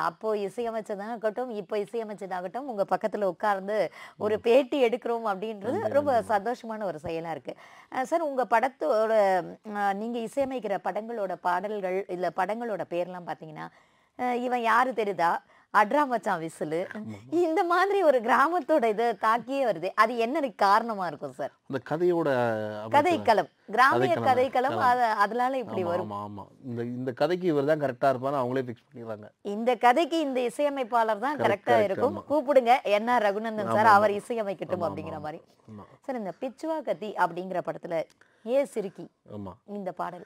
அப்போது இசையமைச்சதாகட்டும் இப்போ இசையமைச்சதாகட்டும் உங்க பக்கத்துல உட்கார்ந்து ஒரு பேட்டி எடுக்கிறோம் அப்படின்றது ரொம்ப சந்தோஷமான ஒரு செயலாக இருக்குது சார் உங்க படத்தோட நீங்க இசையமைக்கிற படங்களோட பாடல்கள் இல்ல படங்களோட பேர்லாம் பாத்தீங்கன்னா இவன் யாரு தெரியுதா அட்ரா மச்சான் விசிலு இந்த மாதிரி ஒரு கிராமத்தோட இது தாக்கியே வருது அது என்ன காரணமா இருக்கும் சார் இந்த கதையோட கதைக்களம் கிராமிய கதைக்களம் அதனால இப்படி வரும் ஆமா இந்த இந்த கதைக்கு இவர் தான் கரெக்டா இருப்பான் அவங்களே பிக்ஸ் பண்ணிடுறாங்க இந்த கதைக்கு இந்த இசையமைப்பாளர் தான் கரெக்டா இருக்கும் கூப்பிடுங்க என்ன ரகுநந்தன் சார் அவர் இசையமைக்கட்டும் அப்படிங்கிற மாதிரி சார் இந்த பிச்சுவா கத்தி அப்படிங்கிற படத்துல ஏ சிரிக்கி இந்த பாடல்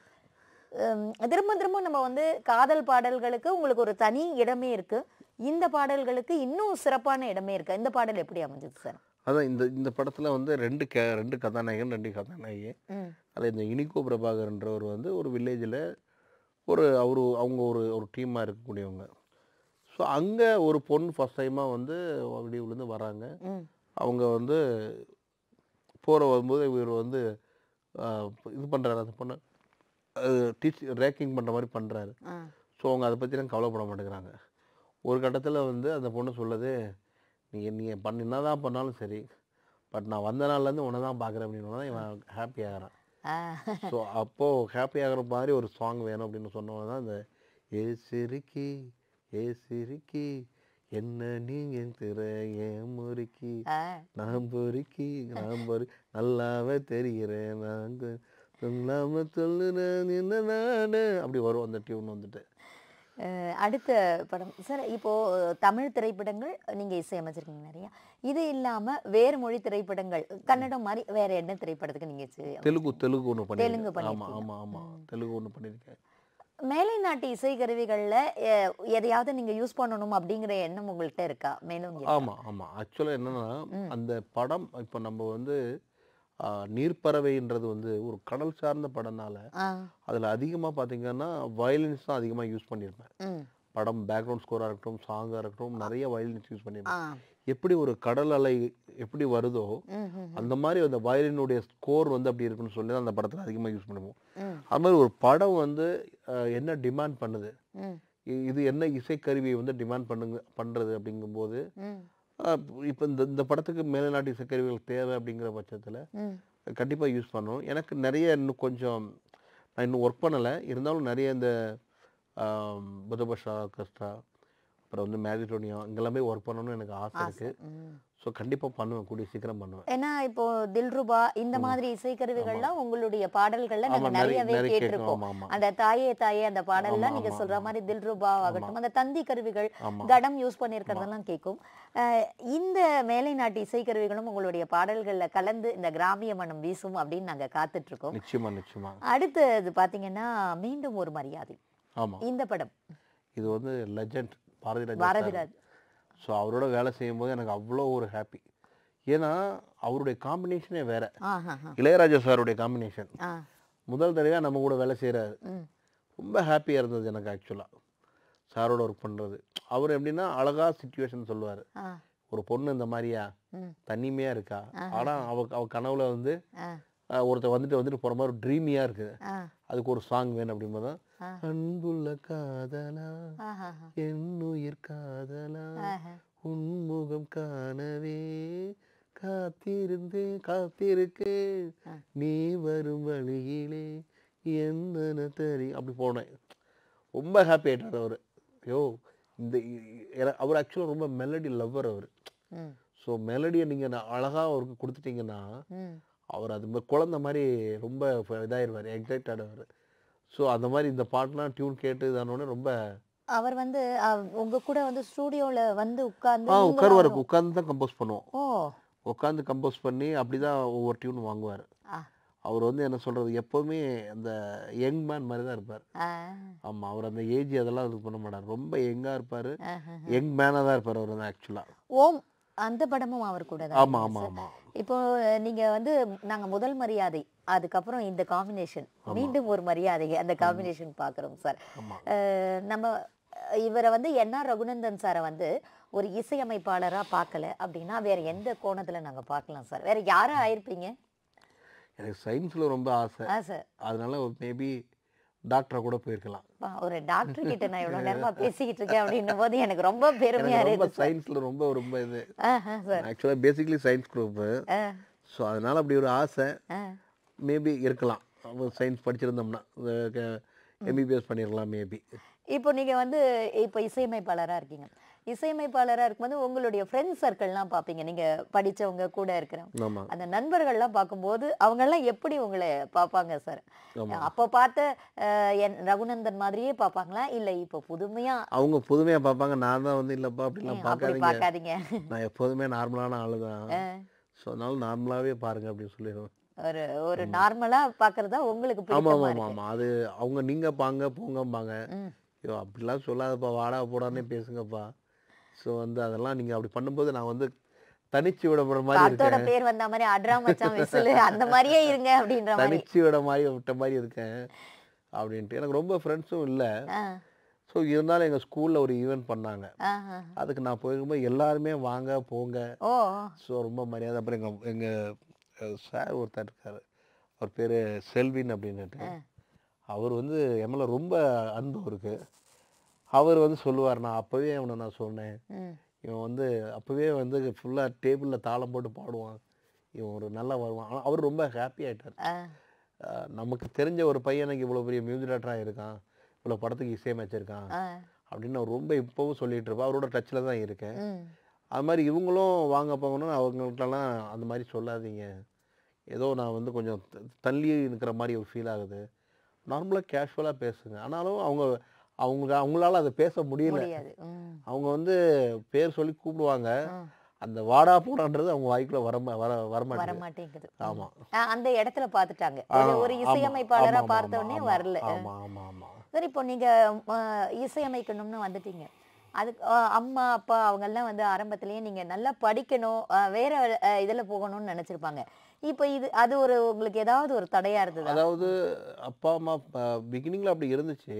திரும்ப திரும்ப நம்ம வந்து காதல் பாடல்களுக்கு உங்களுக்கு ஒரு தனி இடமே இருக்குது இந்த பாடல்களுக்கு இன்னும் சிறப்பான இடமே இருக்குது இந்த பாடல் எப்படி அமைஞ்சது சார் அதான் இந்த இந்த படத்தில் வந்து ரெண்டு கே ரெண்டு கதாநாயகன் ரெண்டு கதாநாயகி அதில் இந்த இனிகோ பிரபாகர்ன்றவர் வந்து ஒரு வில்லேஜில் ஒரு அவர் அவங்க ஒரு ஒரு டீமாக இருக்கக்கூடியவங்க ஸோ அங்கே ஒரு பொண்ணு ஃபஸ்ட் டைமாக வந்து அப்படியே விழுந்து வராங்க அவங்க வந்து போகிற வரும்போது இவர் வந்து இது பண்ணுறாரு அந்த பொண்ணு டீச் ரேக்கிங் பண்ணுற மாதிரி பண்ணுறாரு ஸோ அவங்க அதை பற்றிலாம் கவலைப்பட மாட்டேங்கிறாங்க ஒரு கட்டத்தில் வந்து அந்த பொண்ணு சொல்லுது நீங்கள் நீங்கள் பண்ண என்ன தான் பண்ணாலும் சரி பட் நான் வந்த நாள்லேருந்து உன்னை தான் பார்க்குறேன் அப்படின்னு தான் இவன் ஹாப்பி ஆகிறான் ஸோ அப்போது ஹாப்பி ஆகிற மாதிரி ஒரு சாங் வேணும் அப்படின்னு சொன்னவங்க தான் இந்த ஏ சிறுக்கி ஏ சிறுக்கி என்ன நீங்க திற ஏன் முறுக்கி நான் பொறுக்கி நான் பொறு நல்லாவே தெரிகிறேன் நான் சொல்லாமல் சொல்லுறேன் என்ன நான் அப்படி வரும் அந்த டியூன் வந்துட்டு அடுத்த படம் சார் இப்போ தமிழ் திரைப்படங்கள் நீங்க இசையமைச்சிருக்கீங்க நிறையா இது இல்லாம வேறு மொழி திரைப்படங்கள் கன்னடம் மாதிரி வேற என்ன திரைப்படத்துக்கு நீங்க தெலுங்கு தெலுங்கு ஒன்று தெலுங்கு தெலுங்கு ஒன்று பண்ணியிருக்கேன் மேலை நாட்டு இசை கருவிகளில் எதையாவது நீங்கள் யூஸ் பண்ணணும் அப்படிங்கிற எண்ணம் உங்கள்கிட்ட இருக்கா மேலும் ஆமாம் ஆமாம் ஆக்சுவலாக என்னென்னா அந்த படம் இப்போ நம்ம வந்து நீர்பறவைன்றது வந்து ஒரு கடல் சார்ந்த படம்னால அதுல அதிகமா பார்த்தீங்கன்னா வயலின்ஸ் தான் அதிகமா யூஸ் பண்ணியிருப்பேன் படம் பேக்ரவுண்ட் ஸ்கோராக இருக்கட்டும் சாங்கா இருக்கட்டும் நிறைய வயலின்ஸ் யூஸ் பண்ணியிருப்பேன் எப்படி ஒரு கடல் அலை எப்படி வருதோ அந்த மாதிரி அந்த வயலினுடைய ஸ்கோர் வந்து அப்படி இருக்குன்னு சொல்லி அந்த படத்துல அதிகமாக யூஸ் பண்ணுவோம் அது மாதிரி ஒரு படம் வந்து என்ன டிமாண்ட் பண்ணுது இது என்ன இசைக்கருவியை வந்து டிமாண்ட் பண்ணுங்க பண்றது அப்படிங்கும்போது இப்போ இந்த இந்த படத்துக்கு மேலநாட்டு நாட்டு இசைக்கருவிகள் தேவை அப்படிங்கிற பட்சத்தில் கண்டிப்பாக யூஸ் பண்ணணும் எனக்கு நிறைய இன்னும் கொஞ்சம் நான் இன்னும் ஒர்க் பண்ணலை இருந்தாலும் நிறைய இந்த புதபஷா ஆர்கெஸ்ட்ரா அப்புறம் வந்து மேரிடோனியா இங்கெல்லாமே ஒர்க் பண்ணணும்னு எனக்கு ஆசை இருக்குது ஸோ கண்டிப்பாக பண்ணுவேன் கூடிய சீக்கிரம் பண்ணுவேன் ஏன்னா இப்போ தில்ருபா இந்த மாதிரி இசைக்கருவிகள்லாம் உங்களுடைய பாடல்கள்ல நாங்கள் நிறையவே கேட்டிருக்கோம் அந்த தாயே தாயே அந்த பாடல்லாம் நீங்க சொல்ற மாதிரி தில்ருபா ஆகட்டும் அந்த தந்தி கருவிகள் கடம் யூஸ் பண்ணியிருக்கிறதெல்லாம் கேட்கும் இந்த மேலை நாட்டு இசைக்கருவிகளும் உங்களுடைய பாடல்கள்ல கலந்து இந்த கிராமிய மனம் வீசும் அப்படின்னு நாங்க காத்துட்டு இருக்கோம் நிச்சயமா நிச்சயமா அடுத்தது பாத்தீங்கன்னா மீண்டும் ஒரு மரியாதை இந்த படம் இது வந்து லெஜண்ட் பாரதிராஜ் பாரதிராஜ் ஸோ அவரோட வேலை செய்யும்போது எனக்கு அவ்வளோ ஒரு ஹாப்பி ஏன்னா அவருடைய காம்பினேஷனே வேற இளையராஜா சாருடைய காம்பினேஷன் முதல் தடவையாக நம்ம கூட வேலை செய்கிறாரு ரொம்ப ஹாப்பியாக இருந்தது எனக்கு ஆக்சுவலாக சாரோட ஒர்க் பண்ணுறது அவர் எப்படின்னா அழகாக சுச்சுவேஷன் சொல்லுவார் ஒரு பொண்ணு இந்த மாதிரியா தனிமையாக இருக்கா ஆனால் அவ அவ கனவுல வந்து ஒருத்தர் வந்துட்டு வந்துட்டு போகிற மாதிரி ட்ரீமியாக இருக்குது அதுக்கு ஒரு சாங் வேணும் அப்படிம்போது தான் அன்புள்ள காதலா என்னுயிர் காதலா உன்முகம் காணவே காத்திருந்தே காத்திருக்கு நீ வரும் வழியிலே என்னன்னு தெரியும் அப்படி போனேன் ரொம்ப ஹாப்பி ஆயிட்டார் அவர் ஐயோ இந்த அவர் ஆக்சுவலாக ரொம்ப மெலடி லவ்வர் அவர் ஸோ மெலடியை நீங்கள் அழகாக அவருக்கு கொடுத்துட்டீங்கன்னா அவர் அது குழந்த மாதிரி ரொம்ப இதாயிருவாரு எக்ஸைட் ஆடுவார் ஸோ அந்த மாதிரி இந்த பாட்டுலாம் டியூன் கேட்டு இதானோடனே ரொம்ப அவர் வந்து உங்க கூட வந்து ஸ்டூடியோல வந்து உட்கார்ந்து ஆ உட்காருவார் உட்கார்ந்து தான் கம்போஸ் பண்ணுவோம் ஓ உட்காந்து கம்போஸ் பண்ணி அப்படி தான் ஒவ்வொரு டியூன் வாங்குவார் அவர் வந்து என்ன சொல்றது எப்பவுமே அந்த யங் மேன் மாதிரி தான் இருப்பார் ஆமா அவர் அந்த ஏஜ் அதெல்லாம் இது பண்ண மாட்டார் ரொம்ப யங்கா இருப்பாரு யங் மேனாக தான் இருப்பார் அவர் வந்து ஆக்சுவலா ஓம் அந்த படமும் அவர் கூட தான் ஆமா ஆமா ஆமா இப்போ நீங்க வந்து நாங்க முதல் மரியாதை அதுக்கப்புறம் இந்த காம்பினேஷன் மீண்டும் ஒரு மரியாதை அந்த காம்பினேஷன் பாக்குறோம் சார் நம்ம இவரை வந்து என் ஆர் ரகுநந்தன் சாரை வந்து ஒரு இசையமைப்பாளராக பார்க்கல அப்படின்னா வேற எந்த கோணத்தில் நாங்கள் பார்க்கலாம் சார் வேற யாராக ஆயிருப்பீங்க எனக்கு சயின்ஸில் ரொம்ப ஆசை ஆசை அதனால மேபி டாக்டரை கூட போயிருக்கலாம் ஒரு டாக்டர் கிட்ட நான் இவ்வளவு நேரமா பேசிக்கிட்டு இருக்கேன் அப்படின்னும் போது எனக்கு ரொம்ப பெருமையா ரொம்ப சயின்ஸ்ல ரொம்ப ரொம்ப இது ஆக்சுவலா பேசிக்கலி சயின்ஸ் குரூப் ஸோ அதனால அப்படி ஒரு ஆசை மேபி இருக்கலாம் சயின்ஸ் படிச்சிருந்தோம்னா எம்பிபிஎஸ் பண்ணிருக்கலாம் மேபி இப்போ நீங்கள் வந்து இப்போ இசையமைப்பாளராக இருக்கீங்க இசையமைப்பாளராக இருக்கும்போது உங்களுடைய ஃப்ரெண்ட்ஸ் சர்க்கிள்லாம் பார்ப்பீங்க நீங்கள் படித்தவங்க கூட இருக்கிறவங்க அந்த நண்பர்கள்லாம் பார்க்கும்போது அவங்கெல்லாம் எப்படி உங்களை பார்ப்பாங்க சார் அப்போ பார்த்த என் ரகுநந்தன் மாதிரியே பார்ப்பாங்களா இல்லை இப்போ புதுமையாக அவங்க புதுமையாக பார்ப்பாங்க நான் தான் வந்து இல்லைப்பா அப்படிலாம் பார்க்காதீங்க நான் எப்போதுமே நார்மலான ஆள் தான் ஸோ அதனால நார்மலாகவே பாருங்க அப்படின்னு சொல்லிடுவேன் ஒரு ஒரு நார்மலா பாக்குறதா உங்களுக்கு பிடிக்கும் ஆமா ஆமா அது அவங்க நீங்க பாங்க போங்கம்பாங்க ஐயோ அப்படிலாம் சொல்லாதப்பா வாடா போடான்னு பேசுங்கப்பா ஸோ வந்து அதெல்லாம் நீங்கள் அப்படி பண்ணும்போது நான் வந்து தனிச்சு விடப்படுற மாதிரி இருக்கேன் பேர் வந்த மாதிரி அட்ரா மச்சான் விசில் அந்த மாதிரியே இருங்க அப்படின்ற மாதிரி தனிச்சு விட மாதிரி விட்ட மாதிரி இருக்கேன் அப்படின்ட்டு எனக்கு ரொம்ப ஃப்ரெண்ட்ஸும் இல்லை ஸோ இருந்தாலும் எங்கள் ஸ்கூலில் ஒரு ஈவெண்ட் பண்ணாங்க அதுக்கு நான் போயிருக்கும்போது எல்லாருமே வாங்க போங்க ஸோ ரொம்ப மரியாதை அப்புறம் எங்கள் எங்கள் சார் ஒருத்தர் இருக்கார் அவர் பேர் செல்வின் அப்படின்னுட்டு அவர் வந்து எம்எல்ஏ ரொம்ப அன்பு இருக்குது அவர் வந்து சொல்லுவார் நான் அப்போவே அவனை நான் சொன்னேன் இவன் வந்து அப்போவே வந்து ஃபுல்லாக டேபிளில் தாளம் போட்டு பாடுவான் இவன் ஒரு நல்லா வருவான் ஆனால் அவர் ரொம்ப ஹாப்பி ஆகிட்டார் நமக்கு தெரிஞ்ச ஒரு பையனுக்கு இவ்வளோ பெரிய மியூசிக் டேரக்டராக இருக்கான் இவ்வளோ படத்துக்கு இசையமைச்சிருக்கான் அப்படின்னு அவர் ரொம்ப இப்போவும் சொல்லிட்டு இருப்பா அவரோட டச்சில் தான் இருக்கேன் அது மாதிரி இவங்களும் வாங்க போங்கன்னா அவங்கள்ட்டலாம் அந்த மாதிரி சொல்லாதீங்க ஏதோ நான் வந்து கொஞ்சம் தள்ளி இருக்கிற மாதிரி ஒரு ஃபீல் ஆகுது நார்மலாக கேஷுவலாக பேசுங்க ஆனாலும் அவங்க அவங்க அவங்களால அதை பேச முடியல அவங்க வந்து பேர் சொல்லி கூப்பிடுவாங்க அந்த வாடா போடான்றது அவங்க வாய்க்குள்ள வர வர வர மாட்டேங்குது ஆமா அந்த இடத்துல பாத்துட்டாங்க ஒரு இசையமைப்பாளரா பார்த்த உடனே வரல ஆமா ஆமா ஆமா சரி இப்போ நீங்க இசையமைக்கணும்னு வந்துட்டீங்க அதுக்கு அம்மா அப்பா அவங்க எல்லாம் வந்து ஆரம்பத்திலேயே நீங்க நல்லா படிக்கணும் வேற இதுல போகணும்னு நினைச்சிருப்பாங்க இப்போ இது அது ஒரு உங்களுக்கு ஏதாவது ஒரு தடையா இருந்தது அதாவது அப்பா அம்மா பிகினிங்ல அப்படி இருந்துச்சு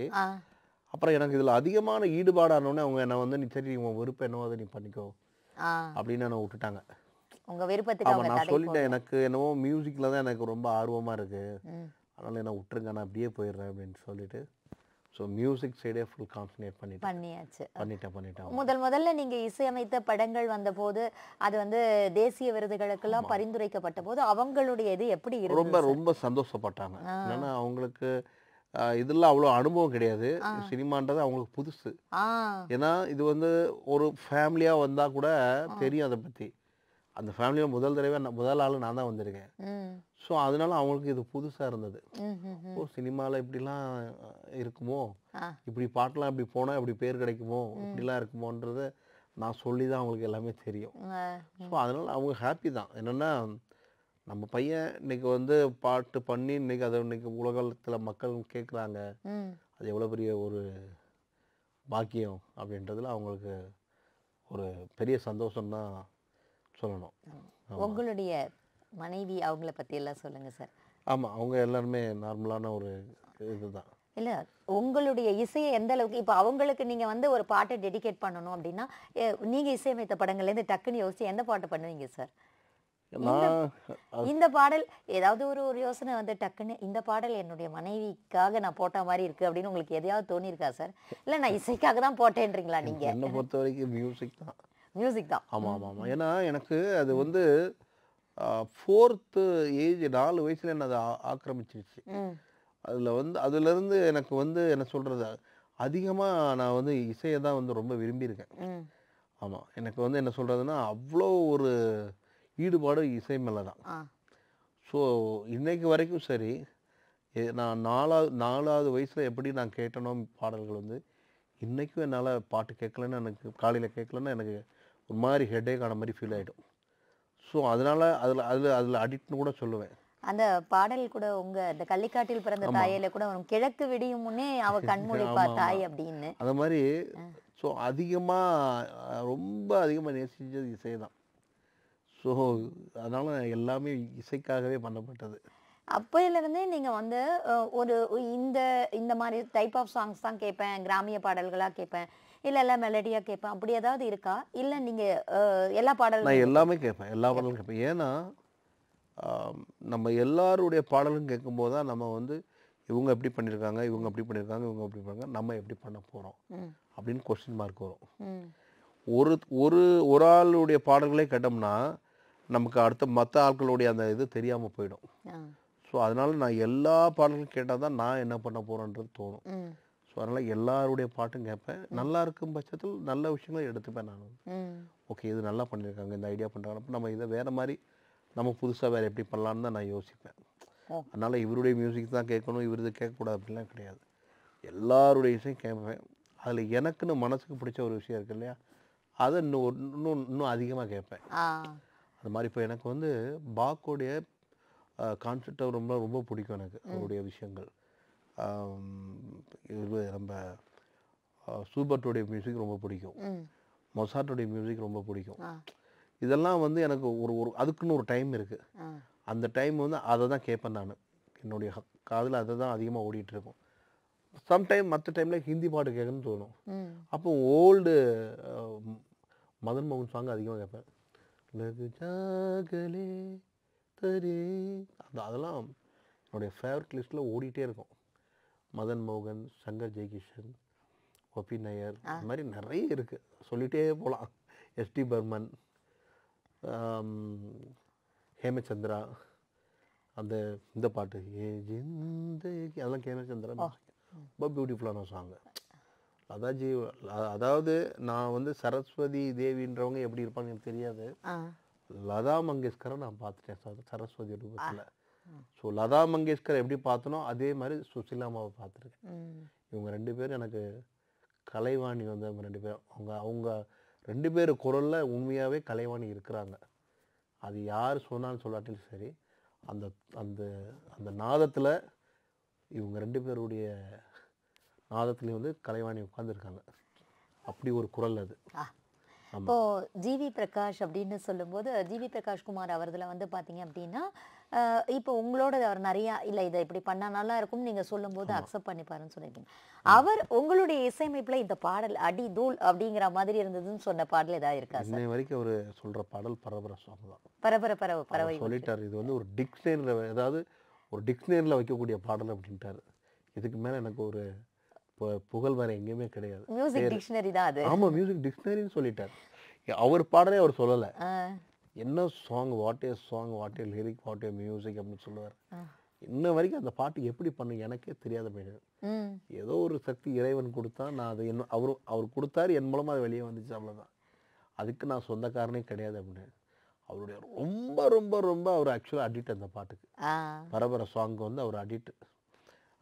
அப்புறம் எனக்கு இதில் அதிகமான ஈடுபாடானோடனே அவங்க என்னை வந்து நீ சரி உன் விருப்பம் என்னவோ அதை நீ பண்ணிக்கோ அப்படின்னு என்னை விட்டுட்டாங்க உங்க விருப்பத்துக்கு ஆமாம் நான் சொல்லிட்டேன் எனக்கு என்னவோ மியூசிக்கில் தான் எனக்கு ரொம்ப ஆர்வமாக இருக்கு அதனால என்ன விட்டுருங்க நான் அப்படியே போயிடுறேன் அப்படின்னு சொல்லிட்டு ஸோ மியூசிக் சைடே ஃபுல் கான்சன்ட்ரேட் பண்ணிட்டு பண்ணியாச்சு பண்ணிட்டேன் பண்ணிட்டோம் முதல் முதல்ல நீங்க இசையமைத்த படங்கள் வந்தபோது அது வந்து தேசிய விருதுகளுக்கெல்லாம் பரிந்துரைக்கப்பட்ட போது அவங்களுடைய இது எப்படி ரொம்ப ரொம்ப சந்தோஷப்பட்டாங்க ஏன்னா அவங்களுக்கு இதெல்லாம் அவ்வளோ அனுபவம் கிடையாது சினிமான்றது அவங்களுக்கு புதுசு ஏன்னா இது வந்து ஒரு ஃபேமிலியாக வந்தால் கூட தெரியும் அதை பற்றி அந்த ஃபேமிலியில் முதல் தடவை முதல் ஆள் நான் தான் வந்திருக்கேன் ஸோ அதனால அவங்களுக்கு இது புதுசாக இருந்தது ஓ சினிமாவில் இப்படிலாம் இருக்குமோ இப்படி பாட்டெலாம் இப்படி போனால் இப்படி பேர் கிடைக்குமோ இப்படிலாம் இருக்குமோன்றதை நான் சொல்லி தான் அவங்களுக்கு எல்லாமே தெரியும் ஸோ அதனால் அவங்க ஹாப்பி தான் என்னென்னா நம்ம பையன் இன்னைக்கு வந்து பாட்டு பண்ணி இன்னைக்கு அதை இன்னைக்கு உலகத்தில் மக்கள் கேட்குறாங்க அது எவ்வளோ பெரிய ஒரு பாக்கியம் அப்படின்றதுல அவங்களுக்கு ஒரு பெரிய சந்தோஷம் தான் சொல்லணும் உங்களுடைய மனைவி அவங்கள பற்றி எல்லாம் சொல்லுங்கள் சார் ஆமாம் அவங்க எல்லாருமே நார்மலான ஒரு இதுதான் இல்லை உங்களுடைய இசையை எந்த அளவுக்கு இப்போ அவங்களுக்கு நீங்கள் வந்து ஒரு பாட்டை டெடிகேட் பண்ணணும் அப்படின்னா நீங்கள் இசையமைத்த படங்கள்லேருந்து டக்குன்னு யோசிச்சு எந்த பாட்டு பண்ணுவீங்க சார் இந்த பாடல் ஏதாவது ஒரு ஒரு யோசனை வந்து டக்குன்னு இந்த பாடல் என்னுடைய மனைவிக்காக நான் போட்ட மாதிரி இருக்கு அப்படின்னு உங்களுக்கு எதையாவது தோணியிருக்கா சார் இல்லை நான் இசைக்காக தான் போட்டேன்றீங்களா நீங்க என்னை பொறுத்த வரைக்கும் மியூசிக் தான் மியூசிக் தான் ஆமாம் ஆமாம் ஆமாம் ஏன்னா எனக்கு அது வந்து ஃபோர்த்து ஏஜ் நாலு வயசுல என்ன அது ஆக்கிரமிச்சிருச்சு அதில் வந்து அதுலேருந்து எனக்கு வந்து என்ன சொல்கிறது அதிகமாக நான் வந்து இசையை தான் வந்து ரொம்ப விரும்பியிருக்கேன் ஆமாம் எனக்கு வந்து என்ன சொல்றதுன்னா அவ்வளோ ஒரு ஈடுபாடு இசை மேலே தான் ஸோ இன்றைக்கு வரைக்கும் சரி நான் நாலாவது நாலாவது வயசில் எப்படி நான் கேட்டனோ பாடல்கள் வந்து இன்றைக்கும் என்னால் பாட்டு கேட்கலன்னு எனக்கு காலையில் கேட்கலன்னா எனக்கு ஒரு மாதிரி ஹெட்டேக் ஆன மாதிரி ஃபீல் ஆகிடும் ஸோ அதனால் அதில் அதில் அதில் அடிக்ட்னு கூட சொல்லுவேன் அந்த பாடல் கூட உங்க இந்த கள்ளிக்காட்டில் பிறந்த தாயில கூட வரும் கிழக்கு விடியும் முன்னே அவ கண்மொழிப்பா தாய் அப்படின்னு அந்த மாதிரி ஸோ அதிகமாக ரொம்ப அதிகமாக நேசிச்சது இசை தான் ஸோ அதனால் எல்லாமே இசைக்காகவே பண்ணப்பட்டது அப்போதுலேருந்தே நீங்கள் வந்து ஒரு இந்த இந்த மாதிரி டைப் ஆஃப் சாங்ஸ் தான் கேட்பேன் கிராமிய பாடல்களாக கேட்பேன் இல்லை எல்லாம் மெலடியாக கேட்பேன் அப்படி ஏதாவது இருக்கா இல்லை நீங்கள் எல்லா பாடலும் நான் எல்லாமே கேட்பேன் எல்லா பாடலும் கேட்பேன் ஏன்னா நம்ம எல்லாருடைய பாடலும் கேட்கும்போது தான் நம்ம வந்து இவங்க எப்படி பண்ணியிருக்காங்க இவங்க அப்படி பண்ணியிருக்காங்க இவங்க அப்படி பண்ணுறாங்க நம்ம எப்படி பண்ண போகிறோம் அப்படின்னு கொஸ்டின் மார்க் வரும் ஒரு ஒரு ஒரு ஆளுடைய பாடல்களே கேட்டோம்னா நமக்கு அடுத்த மற்ற ஆட்களுடைய அந்த இது தெரியாமல் போயிடும் ஸோ அதனால் நான் எல்லா பாடல்களும் கேட்டால் தான் நான் என்ன பண்ண போகிறேன்றது தோணும் ஸோ அதனால் எல்லாருடைய பாட்டும் கேட்பேன் நல்லா இருக்கும் பட்சத்தில் நல்ல விஷயங்களும் எடுத்துப்பேன் நான் ஓகே இது நல்லா பண்ணியிருக்காங்க இந்த ஐடியா பண்ணுறாங்க நம்ம இதை வேறு மாதிரி நம்ம புதுசாக வேறு எப்படி பண்ணலான்னு தான் நான் யோசிப்பேன் அதனால் இவருடைய மியூசிக் தான் கேட்கணும் இது கேட்கக்கூடாது அப்படிலாம் கிடையாது எல்லாருடைய இசையும் கேட்பேன் அதில் எனக்குன்னு மனசுக்கு பிடிச்ச ஒரு விஷயம் இருக்கு இல்லையா அதை இன்னும் இன்னும் இன்னும் அதிகமாக கேட்பேன் அது மாதிரி இப்போ எனக்கு வந்து பாக்கோடைய கான்செப்டை ரொம்ப ரொம்ப பிடிக்கும் எனக்கு அவருடைய விஷயங்கள் இது நம்ம சூபர்டோடைய மியூசிக் ரொம்ப பிடிக்கும் மொசாட்டோடைய மியூசிக் ரொம்ப பிடிக்கும் இதெல்லாம் வந்து எனக்கு ஒரு ஒரு அதுக்குன்னு ஒரு டைம் இருக்குது அந்த டைம் வந்து அதை தான் கேட்பேன் நான் என்னுடைய காதில் அதை தான் அதிகமாக ஓடிட்டுருக்கும் சம்டைம் மற்ற டைமில் ஹிந்தி பாட்டு கேட்கணும்னு தோணும் அப்போ ஓல்டு மதன் மோகன் சாங் அதிகமாக கேட்பேன் லகு ஜாகலே தரே அந்த அதெல்லாம் என்னுடைய ஃபேவரட் லிஸ்ட்டில் ஓடிட்டே இருக்கும் மதன் மோகன் சங்கர் ஜெய்கிஷன் ஒபி நயர் அது மாதிரி நிறைய இருக்குது சொல்லிகிட்டே போகலாம் எஸ்டி பர்மன் ஹேமச்சந்திரா அந்த இந்த பாட்டு ஏ ஜிந்தகி அதெல்லாம் ஹேமச்சந்திரா ரொம்ப பியூட்டிஃபுல்லான சாங்கு அதாஜி அதாவது நான் வந்து சரஸ்வதி தேவின்றவங்க எப்படி இருப்பாங்கன்னு எனக்கு தெரியாது லதா மங்கேஷ்கரை நான் பார்த்துட்டேன் சரஸ்வதி ரூபத்தில் ஸோ லதா மங்கேஷ்கர் எப்படி பார்த்தனோ அதே மாதிரி அம்மாவை பார்த்துருக்கேன் இவங்க ரெண்டு பேரும் எனக்கு கலைவாணி வந்து அவங்க ரெண்டு பேரும் அவங்க அவங்க ரெண்டு பேர் குரலில் உண்மையாகவே கலைவாணி இருக்கிறாங்க அது யார் சொன்னாலும் சொல்லாட்டிலும் சரி அந்த அந்த அந்த நாதத்தில் இவங்க ரெண்டு பேருடைய நாதத்துலேயும் வந்து கலைவாணி உட்காந்துருக்காங்க அப்படி ஒரு குரல் அது இப்போ ஜிவி பிரகாஷ் அப்படின்னு சொல்லும்போது ஜிவி பிரகாஷ் குமார் அவர்களை வந்து பார்த்தீங்க அப்படின்னா இப்போ உங்களோட அவர் நிறையா இல்லை இதை இப்படி பண்ணா நல்லா இருக்கும் நீங்கள் சொல்லும்போது அக்செப்ட் பண்ணிப்பாருன்னு சொல்லியிருக்கீங்க அவர் உங்களுடைய இசையமைப்பில் இந்த பாடல் அடி தூள் அப்படிங்கிற மாதிரி இருந்ததுன்னு சொன்ன பாடல் ஏதாவது இருக்கா இன்னை வரைக்கும் அவர் சொல்கிற பாடல் பரபர சாங் தான் பரபர பரவ பரவை சொல்லிட்டார் இது வந்து ஒரு டிக்ஷனரியில் ஏதாவது ஒரு டிக்ஷனரியில் வைக்கக்கூடிய பாடல் அப்படின்ட்டார் இதுக்கு மேலே எனக்கு ஒரு புகழ் வேற எங்கேயுமே கிடையாது மியூசிக் டிக்ஷனரி தான் அது மியூசிக் டிக்ஷனரின்னு சொல்லிட்டார் அவர் பாடலே அவர் சொல்லலை என்ன song what a song what a lyric what a music அப்படின்னு சொல்லுவார் இன்ன வரைக்கும் அந்த பாட்டு எப்படி பண்ணு எனக்கே தெரியாத போயிடுது ஏதோ ஒரு சக்தி இறைவன் கொடுத்தா நான் அது என்ன அவரும் அவர் கொடுத்தாரு என் மூலமாக அது வெளியே வந்துச்சு அவ்வளோதான் அதுக்கு நான் சொந்தக்காரனே கிடையாது அப்படின்னு அவருடைய ரொம்ப ரொம்ப ரொம்ப அவர் ஆக்சுவலாக அடிட் அந்த பாட்டுக்கு பரபர சாங்க்கு வந்து அவர் அடிட்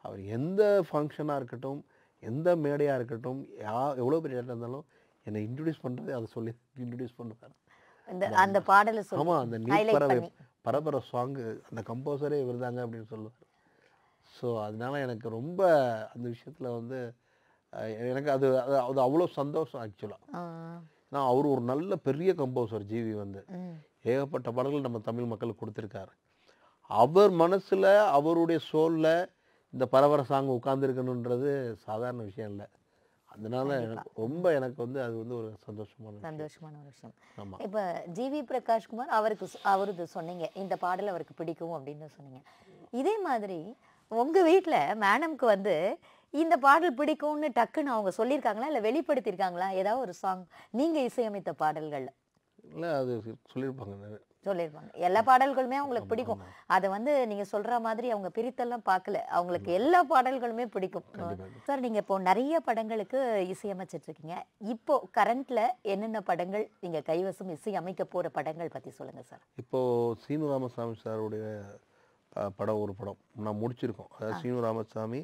அவர் எந்த ஃபங்க்ஷனாக இருக்கட்டும் எந்த மேடையாக இருக்கட்டும் யா எவ்வளோ பெரிய இடத்துல இருந்தாலும் என்னை இன்ட்ரடியூஸ் பண்ணுறதே அதை சொல்லி இன்ட்ரடியூஸ் பண்ணுவேன் அந்த பாடலை ஆமாம் அந்த நீர் பறவை பரபர சாங்கு அந்த கம்போசரே இவர் தாங்க அப்படின்னு சொல்லுவார் ஸோ அதனால எனக்கு ரொம்ப அந்த விஷயத்தில் வந்து எனக்கு அது அது அவ்வளோ சந்தோஷம் ஆக்சுவலாக நான் அவர் ஒரு நல்ல பெரிய கம்போசர் ஜீவி வந்து ஏகப்பட்ட பாடல்கள் நம்ம தமிழ் மக்களுக்கு கொடுத்துருக்காரு அவர் மனசில் அவருடைய சோலில் இந்த பரபர சாங் உட்காந்துருக்கணுன்றது சாதாரண விஷயம் இல்லை அதனால எனக்கு ரொம்ப எனக்கு வந்து அது வந்து ஒரு சந்தோஷமான சந்தோஷமான ஒரு விஷயம் ஆமாம் இப்போ ஜிவி பிரகாஷ்குமார் அவருக்கு அவரு சொன்னீங்க இந்த பாடல் அவருக்கு பிடிக்கும் அப்படின்னு சொன்னீங்க இதே மாதிரி உங்கள் வீட்டில் மேடம்க்கு வந்து இந்த பாடல் பிடிக்கும்னு டக்குன்னு அவங்க சொல்லியிருக்காங்களா இல்லை வெளிப்படுத்தியிருக்காங்களா ஏதாவது ஒரு சாங் நீங்கள் இசையமைத்த பாடல்கள் இல்லை அது சொல்லியிருப்பாங்க சொல்லியிருப்பாங்க எல்லா பாடல்களுமே அவங்களுக்கு பிடிக்கும் அதை வந்து நீங்க சொல்ற மாதிரி அவங்க பிரித்தெல்லாம் பார்க்கல அவங்களுக்கு எல்லா பாடல்களுமே பிடிக்கும் சார் நீங்க இப்போ நிறைய படங்களுக்கு இசையமைச்சிட்டு இருக்கீங்க இப்போ கரண்ட்ல என்னென்ன படங்கள் நீங்க கைவசம் இசை அமைக்க போற படங்கள் பத்தி சொல்லுங்க சார் இப்போ சீனு ராமசாமி சாருடைய படம் ஒரு படம் நான் முடிச்சிருக்கோம் அதாவது சீனு ராமசாமி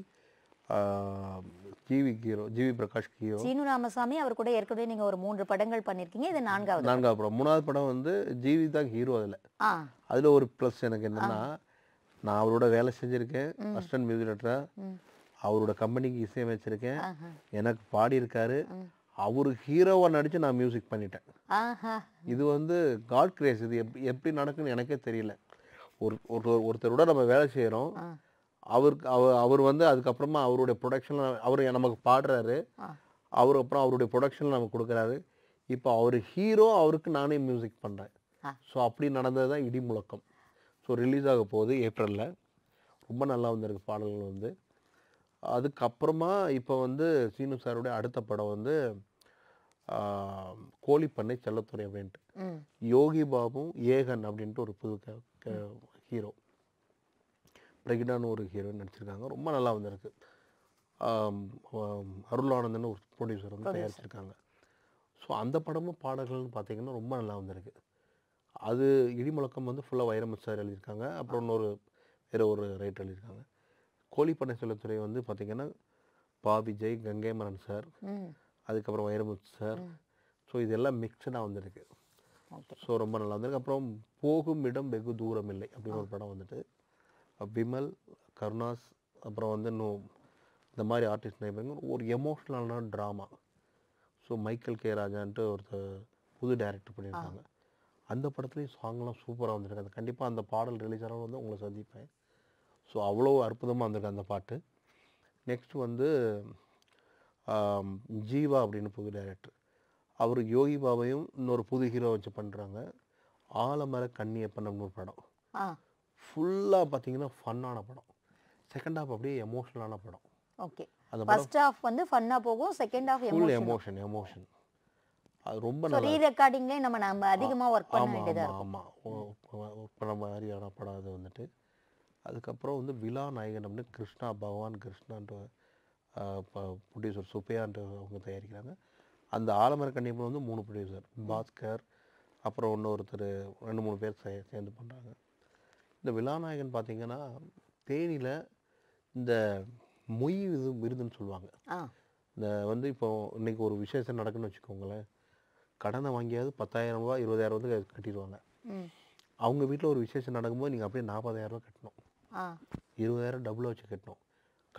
ஜிவி ஹீரோ ஜிவி பிரகாஷ் ஹீரோ சீனு ராமசாமி அவர் கூட ஏற்கனவே நீங்க ஒரு மூன்று படங்கள் பண்ணியிருக்கீங்க இது நான்காவது நான்காவது படம் மூணாவது படம் வந்து ஜிவி தான் ஹீரோ அதுல அதுல ஒரு ப்ளஸ் எனக்கு என்னன்னா நான் அவரோட வேலை செஞ்சுருக்கேன் அசிஸ்டன்ட் மியூசிக் டேரக்டராக அவரோட கம்பெனிக்கு இசையமைச்சிருக்கேன் எனக்கு பாடி இருக்காரு அவரு ஹீரோவாக நடிச்சு நான் மியூசிக் பண்ணிட்டேன் இது வந்து காட் கிரேஸ் இது எப்படி நடக்குன்னு எனக்கே தெரியல ஒரு ஒருத்தரோட நம்ம வேலை செய்யறோம் அவருக்கு அவர் அவர் வந்து அதுக்கப்புறமா அவருடைய ப்ரொடக்ஷனில் அவர் நமக்கு பாடுறாரு அவர் அப்புறம் அவருடைய ப்ரொடக்ஷனில் நமக்கு கொடுக்குறாரு இப்போ அவர் ஹீரோ அவருக்கு நானே மியூசிக் பண்ணுறேன் ஸோ அப்படி நடந்தது தான் இடி முழக்கம் ஸோ ரிலீஸ் ஆக போகுது ஏப்ரலில் ரொம்ப நல்லா வந்திருக்கு பாடல்கள் வந்து அதுக்கப்புறமா இப்போ வந்து சீனு சாருடைய அடுத்த படம் வந்து கோழிப்பண்ணை செல்லத்துறை அப்படின்ட்டு யோகி பாபும் ஏகன் அப்படின்ட்டு ஒரு புது ஹீரோ பிரகிடான்னு ஒரு ஹீரோயின் நடிச்சிருக்காங்க ரொம்ப நல்லா வந்திருக்கு அருள் ஆனந்தன் ஒரு ப்ரொடியூசர் வந்து தயாரிச்சிருக்காங்க ஸோ அந்த படமும் பாடல்கள்னு பார்த்தீங்கன்னா ரொம்ப நல்லா வந்திருக்கு அது இடிமுழக்கம் வந்து ஃபுல்லாக வைரமுத் சார் எழுதியிருக்காங்க அப்புறம் இன்னொரு வேறு ஒரு ரைட்டர் எழுதியிருக்காங்க கோழி பண்ணை சொல்லத்துறை வந்து பார்த்திங்கன்னா பா விஜய் மரன் சார் அதுக்கப்புறம் வைரமுத்து சார் ஸோ இதெல்லாம் மிக்சடாக வந்திருக்கு ஸோ ரொம்ப நல்லா வந்திருக்கு அப்புறம் போகும் இடம் வெகு தூரம் இல்லை அப்படின்னு ஒரு படம் வந்துட்டு விமல் கருணாஸ் அப்புறம் வந்து இன்னும் இந்த மாதிரி ஆர்டிஸ்ட் நிறைய ஒரு எமோஷ்னலான ட்ராமா ஸோ மைக்கேல் கே ராஜான்ட்டு ஒருத்தர் புது டைரக்டர் பண்ணியிருக்காங்க அந்த படத்துலேயும் சாங்லாம் சூப்பராக வந்திருக்கு அது கண்டிப்பாக அந்த பாடல் ரிலீஸ் ஆனால் வந்து உங்களை சந்திப்பேன் ஸோ அவ்வளோ அற்புதமாக வந்திருக்கு அந்த பாட்டு நெக்ஸ்ட் வந்து ஜீவா அப்படின்னு புது டைரக்டர் அவர் யோகி பாபையும் இன்னொரு புது ஹீரோ வச்சு பண்ணுறாங்க ஆலமர கண்ணியப்பன் அப்படின்னு ஒரு படம் ஃபுல்லாக பார்த்தீங்கன்னா ஃபன்னான படம் செகண்ட் ஹாஃப் அப்படியே எமோஷனலான படம் ஓகே அந்த ஃபர்ஸ்ட் ஹாஃப் வந்து ஃபன்னாக போகும் second half full emotion emotion அது ரொம்ப நல்லா ரீ ரெக்கார்டிங்லயே நம்ம நம்ம அதிகமாக ஒர்க் பண்ண வேண்டியதா இருக்கும் ஆமா ஒர்க் பண்ண மாதிரியான படம் அது வந்துட்டு அதுக்கப்புறம் வந்து விழா நாயகன் அப்படின்னு கிருஷ்ணா பகவான் கிருஷ்ணான்ற ப்ரொடியூசர் சுப்பையான்ற அவங்க தயாரிக்கிறாங்க அந்த ஆலமர கண்டிப்பில் வந்து மூணு ப்ரொடியூசர் பாஸ்கர் அப்புறம் இன்னொருத்தர் ரெண்டு மூணு பேர் சே சேர்ந்து பண்ணுறாங்க இந்த விழாநாயகன் பார்த்தீங்கன்னா தேனியில் இந்த மொய் இது விருதுன்னு சொல்லுவாங்க இந்த வந்து இப்போ இன்னைக்கு ஒரு விசேஷம் நடக்குன்னு வச்சுக்கோங்களேன் கடனை வாங்கியாவது பத்தாயிரம் ரூபா இருபதாயிரம் வந்து கட்டிடுவாங்க அவங்க வீட்டில் ஒரு விசேஷம் நடக்கும்போது நீங்கள் அப்படியே நாற்பதாயிரம் ரூபா கட்டணும் இருபதாயிரம் டபுளாக வச்சு கட்டணும்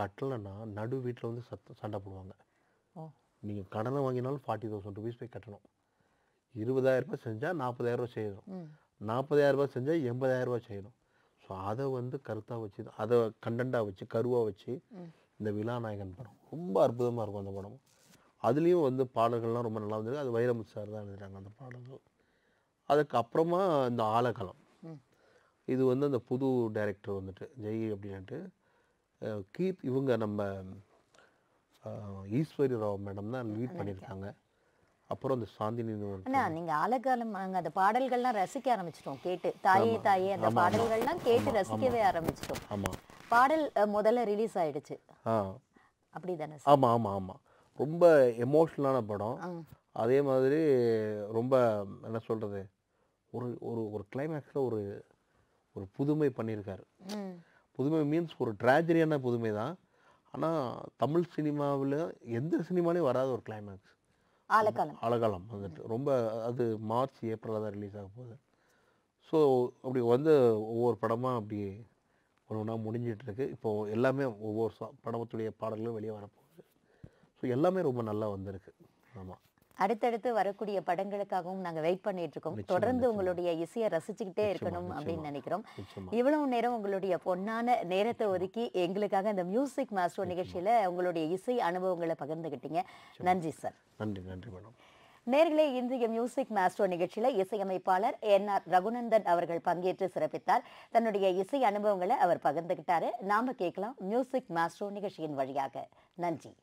கட்டலைன்னா நடு வீட்டில் வந்து சத்த சண்டை போடுவாங்க நீங்கள் கடனை வாங்கினாலும் ஃபார்ட்டி தௌசண்ட் ருபீஸ் போய் கட்டணும் இருபதாயிரம் ரூபாய் செஞ்சால் நாற்பதாயிரம் ரூபா செய்யணும் நாற்பதாயிரம் ரூபாய் செஞ்சால் எண்பதாயிரம் ரூபாய் செய்யணும் ஸோ அதை வந்து கருத்தாக வச்சு அதை கண்டென்ட்டாக வச்சு கருவாக வச்சு இந்த விழாநாயகன் படம் ரொம்ப அற்புதமாக இருக்கும் அந்த படம் அதுலேயும் வந்து பாடல்கள்லாம் ரொம்ப நல்லா வந்திருக்கு அது வைரமுத்து சார் தான் எழுதுறாங்க அந்த பாடல்கள் அதுக்கப்புறமா இந்த ஆலகலம் இது வந்து அந்த புது டைரக்டர் வந்துட்டு ஜெய் அப்படின்ட்டு கீப் இவங்க நம்ம ஈஸ்வரி ராவ் மேடம் தான் லீட் பண்ணியிருக்காங்க அப்புறம் அந்த சாந்தினி அண்ணா நீங்க ஆலகாலம் அந்த பாடல்கள்லாம் ரசிக்க ஆரம்பிச்சிட்டோம் கேட்டு தாயே தாயே அந்த பாடல்கள்லாம் கேட்டு ரசிக்கவே ஆரம்பிச்சிட்டோம் ஆமாம் பாடல் முதல்ல ரிலீஸ் ஆயிடுச்சு அப்படி தானே ஆமாம் ஆமாம் ஆமாம் ரொம்ப எமோஷனலான படம் அதே மாதிரி ரொம்ப என்ன சொல்கிறது ஒரு ஒரு ஒரு கிளைமேக்ஸில் ஒரு ஒரு புதுமை பண்ணியிருக்காரு புதுமை மீன்ஸ் ஒரு ட்ராஜடியான புதுமை தான் ஆனால் தமிழ் சினிமாவில் எந்த சினிமாலையும் வராத ஒரு கிளைமேக்ஸ் ஆலகாலம் ஆலகாலம் வந்துட்டு ரொம்ப அது மார்ச் ஏப்ரலில் தான் ரிலீஸ் ஆக போகுது ஸோ அப்படி வந்து ஒவ்வொரு படமாக அப்படி ஒன்று ஒன்றா முடிஞ்சிட்ருக்கு இப்போது எல்லாமே ஒவ்வொரு சா படத்துடைய பாடல்களும் வெளியே வரப்போகுது ஸோ எல்லாமே ரொம்ப நல்லா வந்திருக்கு ஆமாம் அடுத்தடுத்து வரக்கூடிய படங்களுக்காகவும் நாங்கள் வெயிட் பண்ணிட்டு இருக்கோம் தொடர்ந்து உங்களுடைய இசையை ரசிச்சுக்கிட்டே இருக்கணும் அப்படின்னு நினைக்கிறோம் இவ்வளவு நேரம் உங்களுடைய பொன்னான நேரத்தை ஒதுக்கி எங்களுக்காக இந்த மியூசிக் மாஸ்டர் நிகழ்ச்சியில உங்களுடைய இசை அனுபவங்களை பகிர்ந்துகிட்டீங்க நன்றி சார் நன்றி நன்றி மேடம் நேர்களே இன்றைய மியூசிக் மாஸ்டோ நிகழ்ச்சியில இசையமைப்பாளர் என் ஆர் ரகுநந்தன் அவர்கள் பங்கேற்று சிறப்பித்தார் தன்னுடைய இசை அனுபவங்களை அவர் பகிர்ந்துகிட்டாரு நாம கேட்கலாம் மியூசிக் மாஸ்டோ நிகழ்ச்சியின் வழியாக நன்றி